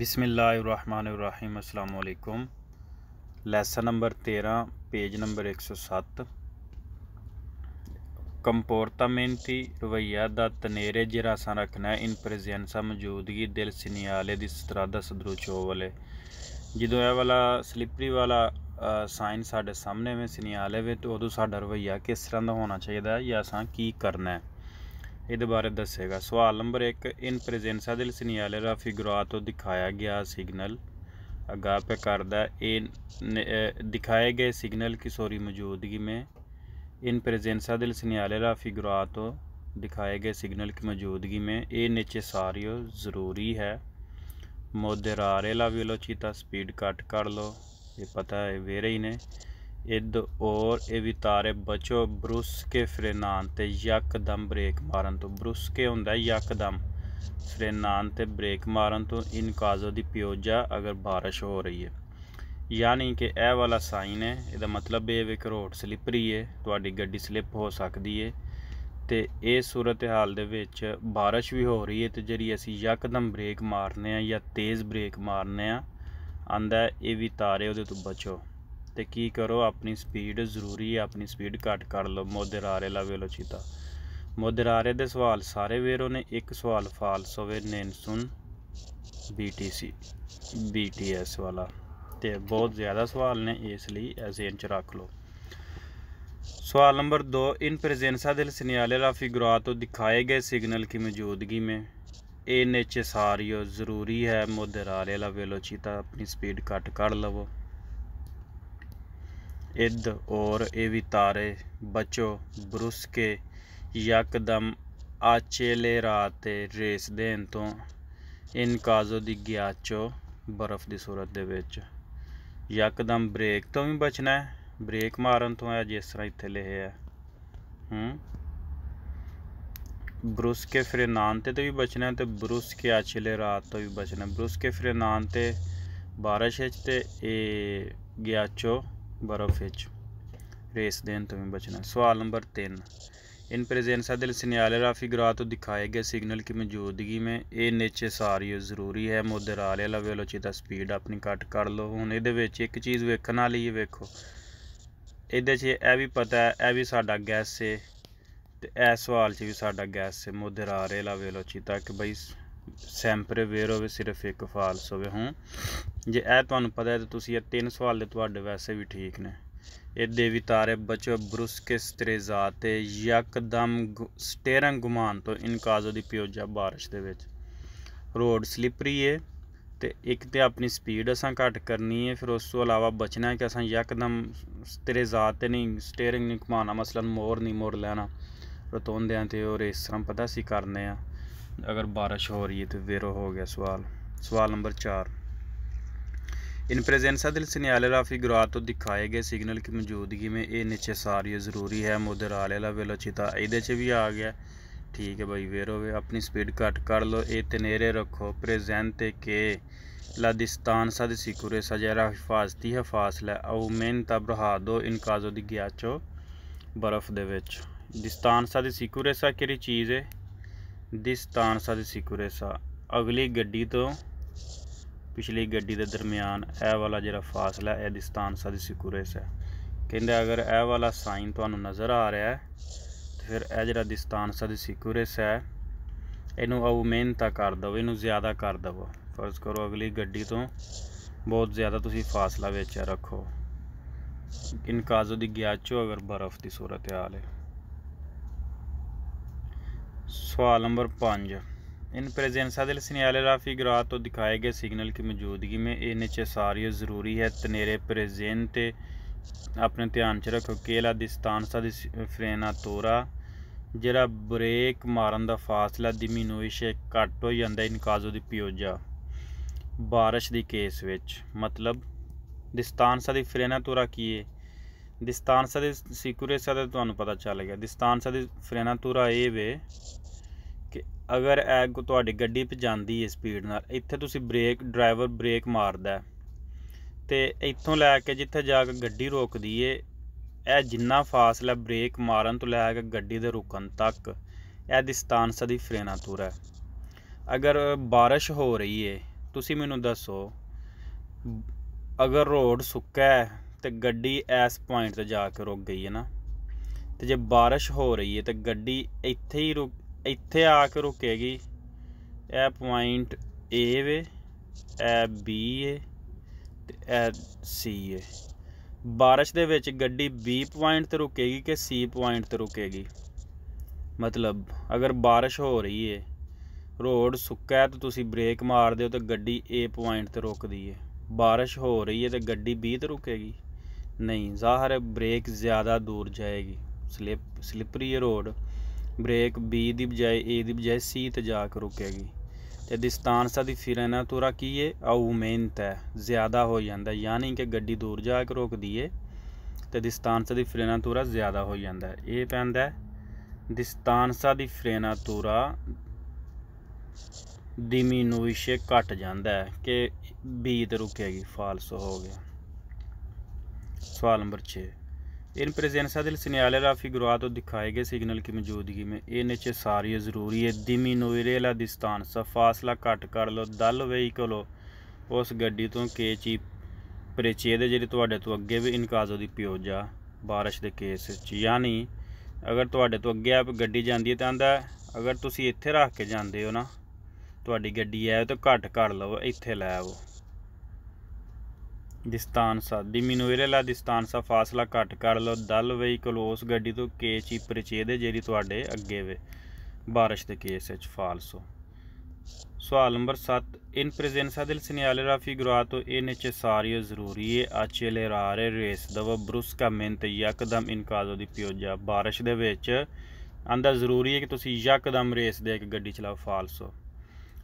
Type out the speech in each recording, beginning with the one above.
ਬਿਸਮillahirrahmanirrahim अस्सलाम वालेकुम lesson number 13 page number 107 ਕੰਪੋਰਟਾਮੈਂਟੀ ਰਵਈਆ ਦਾ ਤਨੇਰੇ ਜਿਰਾਸਾਂ ਰੱਖਣਾ ਇਨ ਪ੍ਰੈਜ਼ੈਂਸਾ ਮੌਜੂਦਗੀ ਦਿਲ ਸਿਨਿਆਲੇ ਦੀ ਸਤਰਾਦਾ ਸਦਰੂਚੋ ਵਾਲੇ ਜਦੋਂ ਇਹ ਵਾਲਾ ਸਲਿਪਰੀ ਵਾਲਾ ਸਾਈਨ ਸਾਡੇ ਸਾਹਮਣੇ ਵਿੱਚ ਸਿਨਿਆਲੇ ਵਿੱਚ ਉਦੋਂ ਸਾਡਾ ਰਵਈਆ ਕਿਸ ਤਰ੍ਹਾਂ ਦਾ ਹੋਣਾ ਚਾਹੀਦਾ ਹੈ ਜਾਂ ਅਸਾਂ ਕੀ ਕਰਨਾ ਹੈ ਇਹਦੇ ਬਾਰੇ ਦੱਸੇਗਾ ਸਵਾਲ ਨੰਬਰ 1 ਇਨ ਪ੍ਰੈਜ਼ੈਂਸਾ ਦੇ ਸਿਨਿਆਲੇ ਦਾ ਫਿਗਰਾ ਤੋਂ ਦਿਖਾਇਆ ਗਿਆ ਸਿਗਨਲ ਅਗਾ ਪੇ ਕਰਦਾ ਇਹ ਦਿਖਾਏ ਗਏ ਸਿਗਨਲ ਕੀ ਸੋਰੀ ਮੌਜੂਦਗੀ ਮੇ ਇਨ ਪ੍ਰੈਜ਼ੈਂਸਾ ਦੇ ਸਿਨਿਆਲੇ ਦਾ ਫਿਗਰਾ ਤੋਂ ਦਿਖਾਏ ਗਏ ਸਿਗਨਲ ਕੀ ਮੌਜੂਦਗੀ ਮੇ ਇਹ ਨੀਚੇ ਸਾਰੀਓ ਜ਼ਰੂਰੀ ਹੈ ਮੋਦਰਾਰੇ ਲਾ ਵੀਲੋਚੀਤਾ ਸਪੀਡ ਕੱਟ ਕਰ ਲੋ ਇਹ ਪਤਾ ਹੈ ਵੇਰੇ ਹੀ ਨੇ ਇਦ ਔਰ ਇਹ ਵੀ ਤਾਰੇ ਬਚੋ ਕੇ ਫਰੇਨਾਨ ਤੇ ਯਕਦਮ ਬ੍ਰੇਕ ਮਾਰਨ ਤੋਂ ਕੇ ਹੁੰਦਾ ਯਕਦਮ ਫਰੇਨਾਨ ਤੇ ਬ੍ਰੇਕ ਮਾਰਨ ਤੋਂ ਇਨ ਕਾਜ਼ੋ ਦੀ ਪਿਓਜਾ ਅਗਰ بارش ਹੋ ਰਹੀ ਹੈ ਯਾਨੀ ਕਿ ਇਹ ਵਾਲਾ ਸਾਈਨ ਹੈ ਇਹਦਾ ਮਤਲਬ ਇਹ ਵੇ ਕਿ ਸਲਿਪਰੀ ਹੈ ਤੁਹਾਡੀ ਗੱਡੀ ਸਲਿਪ ਹੋ ਸਕਦੀ ਹੈ ਤੇ ਇਹ ਸੂਰਤ ਹਾਲ ਦੇ ਵਿੱਚ بارش ਵੀ ਹੋ ਰਹੀ ਹੈ ਤੇ ਜਿਹੜੀ ਅਸੀਂ ਯਕਦਮ ਬ੍ਰੇਕ ਮਾਰਨੇ ਆ ਜਾਂ ਤੇਜ਼ ਬ੍ਰੇਕ ਮਾਰਨੇ ਆ ਆਂਦਾ ਇਹ ਵੀ ਤਾਰੇ ਉਹਦੇ ਤੋਂ ਬਚੋ ਤੇ ਕੀ ਕਰੋ ਆਪਣੀ ਸਪੀਡ ਜ਼ਰੂਰੀ ਹੈ ਆਪਣੀ ਸਪੀਡ ਘਟ ਕਰ ਲਓ ਮੋਦਰਾਰੇ ਲਾ ਵੇਲੋ ਚੀਤਾ ਮੋਦਰਾਰੇ ਦੇ ਸਵਾਲ ਸਾਰੇ ਵੀਰੋ ਨੇ ਇੱਕ ਸਵਾਲ ਫਾਲਸ ਹੋਵੇ ਨੇਨ ਸੁਨ ਬੀਟੀਸੀ ਬੀਟੀਐਸ ਵਾਲਾ ਤੇ ਬਹੁਤ ਜ਼ਿਆਦਾ ਸਵਾਲ ਨੇ ਇਸ ਲਈ ਐਸੇਨ ਇੰਚ ਰੱਖ ਲਓ ਸਵਾਲ ਨੰਬਰ 2 ਇਨ ਪ੍ਰੈਜ਼ੈਂਸਾ ਦੇ ਸਿਨਿਆਲੇ ਲਾ ਫਿਗਰਾ ਤੋਂ ਦਿਖਾਏ ਗਏ ਸਿਗਨਲ ਕੀ ਮੌਜੂਦਗੀ ਮੇ ਇਹ ਨੇਚਸਾਰੀ ਜ਼ਰੂਰੀ ਹੈ ਮੋਦਰਾਰੇ ਲਾ ਵੇਲੋ ਚੀਤਾ ਆਪਣੀ ਸਪੀਡ ਘਟ ਕਰ ਲਵੋ इद और तारे बचो के यकदम आचेले रात रेस देन तो इनकाजो दी ग्याचो बर्फ की सूरत दे यकदम ब्रेक तो भी बचना है ब्रेक मारन तो है जिस तरह इतने लिखे है ब्रुस के फ्रेनान ते तो भी बचना है तो ब्रुस के आचेले रात तो भी बचना है ब्रुस के फ्रेनान ते बारिश ते ए गयाचो ਬਰਫ ਵਿੱਚ ਰੇਸ ਦੇਣ ਤੋਂ ਵੀ ਬਚਣਾ ਸਵਾਲ ਨੰਬਰ 3 इन प्रेजेंसा दिल सिन्याल फिगरा तो दिखाए गए ਸਿਗਨਲ की ਮੌਜੂਦਗੀ ਵਿੱਚ ਇਹ ਨੀਚੇ ਸਾਰੀ ਜ਼ਰੂਰੀ ਹੈ ਲੈ ਲਵੇ ਦਾ ਸਪੀਡ ਆਪਣੀ ਕੱਟ ਕਰ ਲਓ ਹੁਣ ਇਹਦੇ ਵਿੱਚ ਇੱਕ ਚੀਜ਼ ਵੇਖਣ ਵਾਲੀ ਹੈ ਵੇਖੋ ਇਹਦੇ 'ਚ ਇਹ ਵੀ ਪਤਾ ਹੈ ਇਹ ਵੀ ਸਾਡਾ ਗੈਸ ਹੈ ਤੇ ਇਹ ਸਵਾਲ 'ਚ ਵੀ ਸਾਡਾ ਗੈਸ ਹੈ ਲੈ ਲਵੇ ਲੋਚੀਦਾ ਕਿ ਬਈ ਸੈਂਪਰੇ ਵੇਅਰ ਹੋਵੇ ਸਿਰਫ ਇੱਕ ਫਾਲਸ ਹੋਵੇ ਹੂੰ ਜੇ ਇਹ ਤੁਹਾਨੂੰ ਪਤਾ ਹੈ ਤਾਂ ਤੁਸੀਂ ਇਹ ਤਿੰਨ ਸਵਾਲ ਦੇ ਤੁਹਾਡੇ ਵੈਸੇ ਵੀ ਠੀਕ ਨੇ ਇਹ ਦੇਵੀ ਤਾਰੇ ਬਚੋ ਬਰੁਸਕੇ ਸਤਰੇਜ਼ਾਤੇ ਯਕਦਮ ਸਟੇਰੰਗ ਗੁਮਾਨ ਤੋਂ ਇਨਕਾਜ਼ੋ ਦੀ ਪਿਓਜਾ بارش ਦੇ ਵਿੱਚ ਰੋਡ ਸਲਿਪਰੀ ਹੈ ਤੇ ਇੱਕ ਤੇ ਆਪਣੀ ਸਪੀਡ ਅਸਾਂ ਘਟ ਕਰਨੀ ਹੈ ਫਿਰ ਉਸ ਤੋਂ ਇਲਾਵਾ ਬਚਣਾ ਕਿ ਅਸਾਂ ਯਕਦਮ ਸਤਰੇਜ਼ਾਤ ਤੇ ਨਹੀਂ ਸਟੇਰਿੰਗ ਨਹੀਂ ਘੁਮਾਉਣਾ ਮਸਲਨ ਮੋਰ ਨਹੀਂ ਮੋਰ ਲੈਣਾ ਰਤੋਂਦਿਆਂ ਤੇ ਔਰ ਇਸ ਤਰ੍ਹਾਂ ਪਤਾ ਸੀ ਕਰਨੇ ਆ अगर बारिश हो रही है तो वेरो हो गया सवाल सवाल नंबर चार इन प्रेजेंसा दिल सिनेल फिगुरा तो दिखाए गए सिग्नल की मौजूदगी में ये नीचे सारी ज़रूरी है मुदर आले ला चिता ए भी आ गया ठीक है भाई वेरो वे अपनी स्पीड घट कर लो ए तनेरे रखो प्रेजेंट के लादिस्तान सद सिकुरे सजेरा हिफाजती है फासला औ मेहनता बढ़ा दो इनकाजो काजो गया चो बर्फ दे दिस्तान सद सिकुरे सा केड़ी चीज़ है ਦਿਸ ਤਾਨਸਾ ਦੀ ਸਿਕੁਰੇਸਾ ਅਗਲੀ ਗੱਡੀ ਤੋਂ ਪਿਛਲੀ ਗੱਡੀ ਦੇ ਦਰਮਿਆਨ ਇਹ ਵਾਲਾ ਜਿਹੜਾ ਫਾਸਲਾ ਹੈ ਦਿਸ ਤਾਨਸਾ ਦੀ ਸਿਕੁਰੇਸਾ ਕਹਿੰਦੇ ਅਗਰ ਇਹ ਵਾਲਾ ਸਾਈਨ ਤੁਹਾਨੂੰ ਨਜ਼ਰ ਆ ਰਿਹਾ ਹੈ ਤੇ ਫਿਰ ਇਹ ਜਿਹੜਾ ਦਿਸ ਤਾਨਸਾ ਦੀ ਸਿਕੁਰੇਸਾ ਹੈ ਇਹਨੂੰ ਆਉਮੈਂਟਾ ਕਰ ਦਿਓ ਇਹਨੂੰ ਜ਼ਿਆਦਾ ਕਰ ਦਿਓ ਫਰਜ਼ ਕਰੋ ਅਗਲੀ ਗੱਡੀ ਤੋਂ ਬਹੁਤ ਜ਼ਿਆਦਾ ਤੁਸੀਂ ਫਾਸਲਾ ਵਿੱਚ ਰੱਖੋ ਇਨਕਾਜ਼ੋ ਦੀ ਗਿਆਚੋ ਅਗਰ ਬਰਫ਼ ਦੀ ਸੂਰਤ ਹਾਲ ਹੈ सवाल नंबर पाँच इन प्रेजेंसा दिल सनियाला फिगरा तो दिखाए गए सिग्नल की मौजूदगी में ए नीचे सारियो ਜ਼ਰੂਰੀ ਹੈ ਤਨੇਰੇ ਪ੍ਰੈਜ਼ੈਂਟ ਤੇ ਆਪਣੇ ਧਿਆਨ ਚ ਰੱਖੋ केला ਦੀ ਸਥਾਨ ਸਾ ਦੀ ਫਰੇਨਾ ਤੋਰਾ ਜਿਹੜਾ ਬ੍ਰੇਕ ਮਾਰਨ ਦਾ ਫਾਸਲਾ ਡਿਮਿਨੂਇਸ਼ ਘਟ ਹੋ ਜਾਂਦਾ ਇਨਕਾਜ਼ੋ ਦੀ ਪਿਓਜਾ ਬਾਰਿਸ਼ ਦੀ ਕੇਸ ਵਿੱਚ ਮਤਲਬ ਦਿਸਤਾਨ ਸਾ ਦੀ ਫਰੇਨਾ ਤੋਰਾ ਕੀਏ ਦਿਸਤਾਨ ਸਾ ਦੇ ਸਿਕੂਰੇ ਸਾ ਦਾ ਤੁਹਾਨੂੰ ਪਤਾ ਚੱਲ ਗਿਆ ਦਿਸਤਾਨ ਸਾ ਦੀ ਫਰੇਨਾ ਤੋਰਾ ਇਹ ਵੇ ਕਿ ਅਗਰ ਇਹ ਤੁਹਾਡੀ ਗੱਡੀ ਤੇ ਜਾਂਦੀ ਹੈ ਸਪੀਡ ਨਾਲ ਇੱਥੇ ਤੁਸੀਂ ਬ੍ਰੇਕ ਡਰਾਈਵਰ ਬ੍ਰੇਕ ਮਾਰਦਾ ਤੇ ਇੱਥੋਂ ਲੈ ਕੇ ਜਿੱਥੇ ਜਾ ਕੇ ਗੱਡੀ ਰੋਕਦੀ ਏ ਇਹ ਜਿੰਨਾ ਫਾਸਲਾ ਬ੍ਰੇਕ ਮਾਰਨ ਤੋਂ ਲੈ ਕੇ ਗੱਡੀ ਦੇ ਰੁਕਣ ਤੱਕ ਇਹ ਦਿਸਤਾਨ ਸਦੀ ਫਰੇਨਾ ਤੁਰ ਹੈ ਅਗਰ بارش ਹੋ ਰਹੀ ਏ ਤੁਸੀਂ ਮੈਨੂੰ ਦੱਸੋ ਅਗਰ ਰੋਡ ਸੁੱਕਾ ਹੈ ਤੇ ਗੱਡੀ ਇਸ ਪੁਆਇੰਟ ਤੇ ਜਾ ਕੇ ਰੁਕ ਗਈ ਹੈ ਨਾ ਤੇ ਜੇ بارش ਹੋ ਰਹੀ ਹੈ ਤੇ ਗੱਡੀ ਇੱਥੇ ਹੀ ਰੁਕ ਇੱਥੇ ਆ ਕੇ ਰੁਕੇਗੀ ਇਹ ਪੁਆਇੰਟ ਏ ਵੇ ਇਹ ਬੀ ਏ ਤੇ ਇਹ ਸੀ ਏ ਬਾਰਿਸ਼ ਦੇ ਵਿੱਚ ਗੱਡੀ ਬੀ ਪੁਆਇੰਟ ਤੇ ਰੁਕੇਗੀ ਕਿ ਸੀ ਪੁਆਇੰਟ ਤੇ ਰੁਕੇਗੀ ਮਤਲਬ ਅਗਰ ਬਾਰਿਸ਼ ਹੋ ਰਹੀ ਏ ਰੋਡ ਸੁੱਕਾ ਹੈ ਤਾਂ ਤੁਸੀਂ ਬ੍ਰੇਕ ਮਾਰਦੇ ਹੋ ਤੇ ਗੱਡੀ ਏ ਪੁਆਇੰਟ ਤੇ ਰੁਕਦੀ ਏ ਬਾਰਿਸ਼ ਹੋ ਰਹੀ ਏ ਤੇ ਗੱਡੀ ਬੀ ਤੇ ਰੁਕੇਗੀ ਨਹੀਂ ਜ਼ਾਹਰ ਹੈ ਬ੍ਰੇਕ ਜ਼ਿਆਦਾ ਦੂਰ ਜਾਏਗੀ slip slippery road brake B ਦੀ ਬਜਾਏ A ਦੀ ਬਜਾਏ C ਤੇ ਜਾ ਕੇ ਰੁਕੇਗੀ ਤੇ ਦਿਸਤਾਨਸਾ ਦੀ ਫਿਰਨਾ ਤੁਰਾ ਕੀ ਏ ਆਉਮੈਂਟ ਹੈ ਜ਼ਿਆਦਾ ਹੋ ਜਾਂਦਾ ਯਾਨੀ ਕਿ ਗੱਡੀ ਦੂਰ ਜਾ ਕੇ ਰੁਕਦੀ ਏ ਤੇ ਦਿਸਤਾਨਸਾ ਦੀ ਫਿਰਨਾ ਤੁਰਾ ਜ਼ਿਆਦਾ ਹੋ ਜਾਂਦਾ ਇਹ ਪੈਂਦਾ ਦਿਸਤਾਨਸਾ ਦੀ ਫਿਰਨਾ ਤੁਰਾ ਡਿਮੀਨੂਇਸ਼ੇ ਘਟ ਜਾਂਦਾ ਹੈ ਕਿ B ਤੇ ਰੁਕੇਗੀ ਫਾਲਸ ਹੋ ਗਿਆ ਸਵਾਲ ਨੰਬਰ 6 ਇਨ प्रेजेंसा दिल सिनेल फिगुरा तो दिखाए गए सिग्नल की मौजूदगी में ए नीचे सारी ज़रूरी है ਦਿਮੀ नोयरेला ਦਿਸਤਾਨ सा ਕੱਟ ਕਰ ਲੋ ਦਲ दल वेई ਉਸ ਗੱਡੀ ਤੋਂ ਕੇ ਚੀ ਪਰੇਚੇ ਦੇ ਜਿਹੜੇ ਤੁਹਾਡੇ ਤੋਂ ਅੱਗੇ ਵੀ ਇਨਕਾਜ਼ੋ ਦੀ ਪਿਓਜਾ بارش ਦੇ ਕੇਸ ਚ ਯਾਨੀ ਅਗਰ ਤੁਹਾਡੇ ਤੋਂ ਅੱਗੇ ਆਪ ਗੱਡੀ ਜਾਂਦੀ ਹੈ ਤਾਂ ਆਂਦਾ ਅਗਰ ਤੁਸੀਂ ਇੱਥੇ ਰੱਖ ਕੇ ਜਾਂਦੇ ਹੋ ਨਾ ਤੁਹਾਡੀ ਗੱਡੀ ਹੈ ਤਾਂ ਘੱਟ ਕਰ ਲਵੋ ਇੱਥੇ ਲੈ ਆਵੋ ਦਿਸਤਾਨਸਾ ਦੀ ਦਿਸਤਾਨਸਾ ਫਾਸਲਾ ਘੱਟ ਕਰ ਲੋ ਦਲ ਵਈ ਕਲੋਸ ਗੱਡੀ ਤੋਂ ਕੇ ਚੀ ਪਰਚੇ ਦੇ ਜਿਹੜੀ ਤੁਹਾਡੇ ਅੱਗੇ ਵੇ ਬਾਰਿਸ਼ ਦੇ ਕੇਸ ਵਿੱਚ ਫਾਲਸੋ ਸਵਾਲ ਨੰਬਰ 7 ਇਨ ਪ੍ਰੈਜ਼ੈਂਸਾ ਦਿਲ ਸਿਨਿਆਲੇ ਰਾ ਤੋਂ ਇਹ ਨਿਚੇ ਸਾਰੀ ਜ਼ਰੂਰੀ ਹੈ ਆਚੇਲੇ ਰਾਰੇ ਰੇਸ ਦਵ ਬਰੁਸਕਾ ਮਿੰਤ ਯਕਦਮ ਇਨਕਾਜ਼ੋ ਦੀ ਪਿਓਜਾ ਬਾਰਿਸ਼ ਦੇ ਵਿੱਚ ਅੰਦਰ ਜ਼ਰੂਰੀ ਹੈ ਕਿ ਤੁਸੀਂ ਯਕਦਮ ਰੇਸ ਦੇ ਇੱਕ ਗੱਡੀ ਚਲਾਓ ਫਾਲਸੋ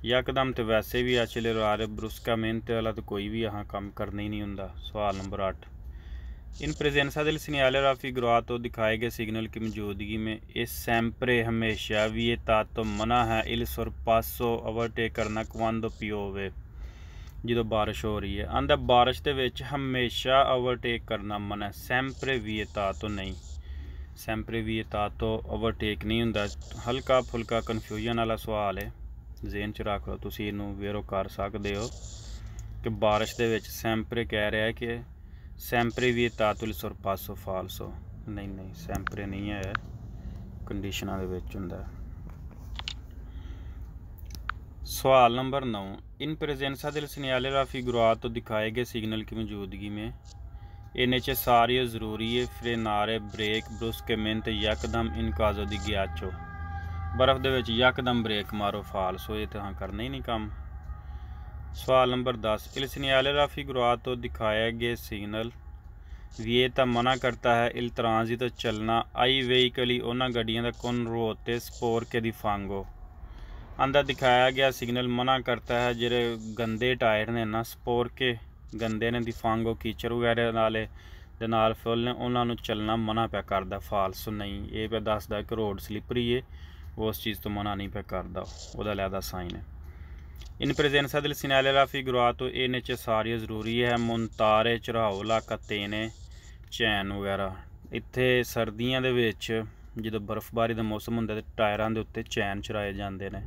ਯਕਦਮ ਤੇ ਵੈਸੇ ਵੀ ਚਲੇ ਰਾਰ ਬਰੁਸਕਾ ਮਿਹਨਤ ਵਾਲਾ ਤੇ ਕੋਈ ਵੀ ਆਹ ਕੰਮ ਕਰਨਾ ਹੀ ਨਹੀਂ ਹੁੰਦਾ ਸਵਾਲ ਨੰਬਰ 8 ਦੇ प्रेजेंसा दिल सिनियालर ਤੋਂ ਦਿਖਾਏ ਗਏ ਸਿਗਨਲ गए ਮੌਜੂਦਗੀ की ਇਸ ਸੈਂਪਰੇ ਹਮੇਸ਼ਾ ਵੀ ਇਹ वी तात ਮਨਾ ਹੈ है इल्स और पासो ओवरटेक ਕਰਨਾ ਕਵੰਦ ਪਿਓਵੇ ਜਦੋਂ ਬਾਰਿਸ਼ ਹੋ ਰਹੀ ਹੈ ਅੰਦਰ ਬਾਰਿਸ਼ ਦੇ ਵਿੱਚ ਹਮੇਸ਼ਾ ਓਵਰਟੇਕ ਕਰਨਾ ਮਨਾ ਸੈਂਪਰੇ ਵੀ ਤਾ ਤੋਂ ਨਹੀਂ ਸੈਂਪਰੇ ਵੀ ਇਹ ਤਾਤ ਤੋਂ ਓਵਰਟੇਕ ਨਹੀਂ ਹੁੰਦਾ ਹਲਕਾ ਫੁਲਕਾ ਕਨਫਿਊਜ਼ਨ ਵਾਲਾ ਸਵਾਲ ਹੈ ਜ਼ੇਨ ਚ ਰੱਖ ਲਓ ਤੁਸੀਂ ਇਹਨੂੰ ਵੇਰੋ ਕਰ ਸਕਦੇ ਹੋ ਕਿ بارش ਦੇ ਵਿੱਚ ਸੈਂਪਰੇ ਕਹਿ ਰਿਹਾ ਕਿ ਸੈਂਪਰੇ ਵੀ ਤਾਤੁਲ ਸਰਪਾਸੋ ਫਾਲਸੋ ਨਹੀਂ ਨਹੀਂ ਸੈਂਪਰੇ ਨਹੀਂ ਹੈ ਕੰਡੀਸ਼ਨਾਂ ਦੇ ਵਿੱਚ ਹੁੰਦਾ ਸਵਾਲ ਨੰਬਰ 9 ਇਨ ਪ੍ਰੈਜ਼ੈਂਸਾ ਦੇ ਸਿਨਿਆਲੇ ਰਾਫੀ ਗੁਰਾਤ ਤੋਂ ਦਿਖਾਏ ਗਏ ਸਿਗਨਲ ਕੀ ਮੌਜੂਦਗੀ ਮੇ ਇਨੇ ਚ ਸਾਰੀ ਜ਼ਰੂਰੀ ਹੈ ਫਰੇਨਾਰੇ ਬ੍ਰੇਕ ਕੇ ਬਰੁਸਕੇਮੈਂਟ ਇਕਦਮ ਇਨਕਾਜ਼ੋ ਦੀ ਗਿਆਚੋ ਬਰਫ਼ ਦੇ ਵਿੱਚ ਯਕਦਮ ਬ੍ਰੇਕ ਮਾਰੋ ਫਾਲਸ ਹੋਏ ਤਾਂ ਕਰਨਾ ਹੀ ਨਹੀਂ ਕੰਮ ਸਵਾਲ ਨੰਬਰ 10 इलसिनियाल राफी गुरुआत तो दिखाया गया सिग्नल वियता मना करता है इल ट्रांजिट तो ਆਈ ਵਹੀਕਲੀ ਉਹਨਾਂ ਗੱਡੀਆਂ ਦਾ का कौन रोते ਸਪੋਰ ਕੇ ਦੀ ਫਾਂਗੋ ਅੰਦਰ ਦਿਖਾਇਆ ਗਿਆ ਸਿਗਨਲ ਮਨਾ ਕਰਤਾ ਹੈ ਜਿਹੜੇ ਗੰਦੇ ਟਾਇਰ ਨੇ ਨਾ ਸਪੋਰ ਕੇ ਗੰਦੇ ਨੇ ਦੀ ਫਾਂਗੋ ਕੀਚਰ ਵਗੈਰਾ ਨਾਲੇ ਦੇ ਨਾਲ ਫੁੱਲ ਨੇ ਉਹਨਾਂ ਨੂੰ ਚੱਲਣਾ ਮਨਾ ਪਿਆ ਕਰਦਾ ਫਾਲਸ ਨਹੀਂ ਇਹ ਪਿਆ ਦੱਸਦਾ ਕਿ ਰੋਡ ਸਲਿਪਰੀ ਏ ਉਸ ਚੀਜ਼ ਤੋਂ ਮਨਾ ਨਹੀਂ ਪਿਆ ਕਰਦਾ ਉਹਦਾ ਲਿਆਦਾ ਸਾਈਨ ਹੈ ਇਨ इन ਦੇ ਸਿਨਾਲੇ ਰਾਫੀ फी गुरा ਇਹ ਨੇ ਚ ਸਾਰੀ ਜ਼ਰੂਰੀ ਹੈ ਮੁੰਤਾਰੇ ਕਤੇ ਨੇ ਚੈਨ ਵਗੈਰਾ ਇੱਥੇ ਸਰਦੀਆਂ ਦੇ ਵਿੱਚ ਜਦੋਂ ਬਰਫ਼ਬਾਰੀ ਦਾ ਮੌਸਮ ਹੁੰਦਾ ਤੇ ਟਾਇਰਾਂ ਦੇ ਉੱਤੇ ਚੈਨ ਚਰਾਏ ਜਾਂਦੇ ਨੇ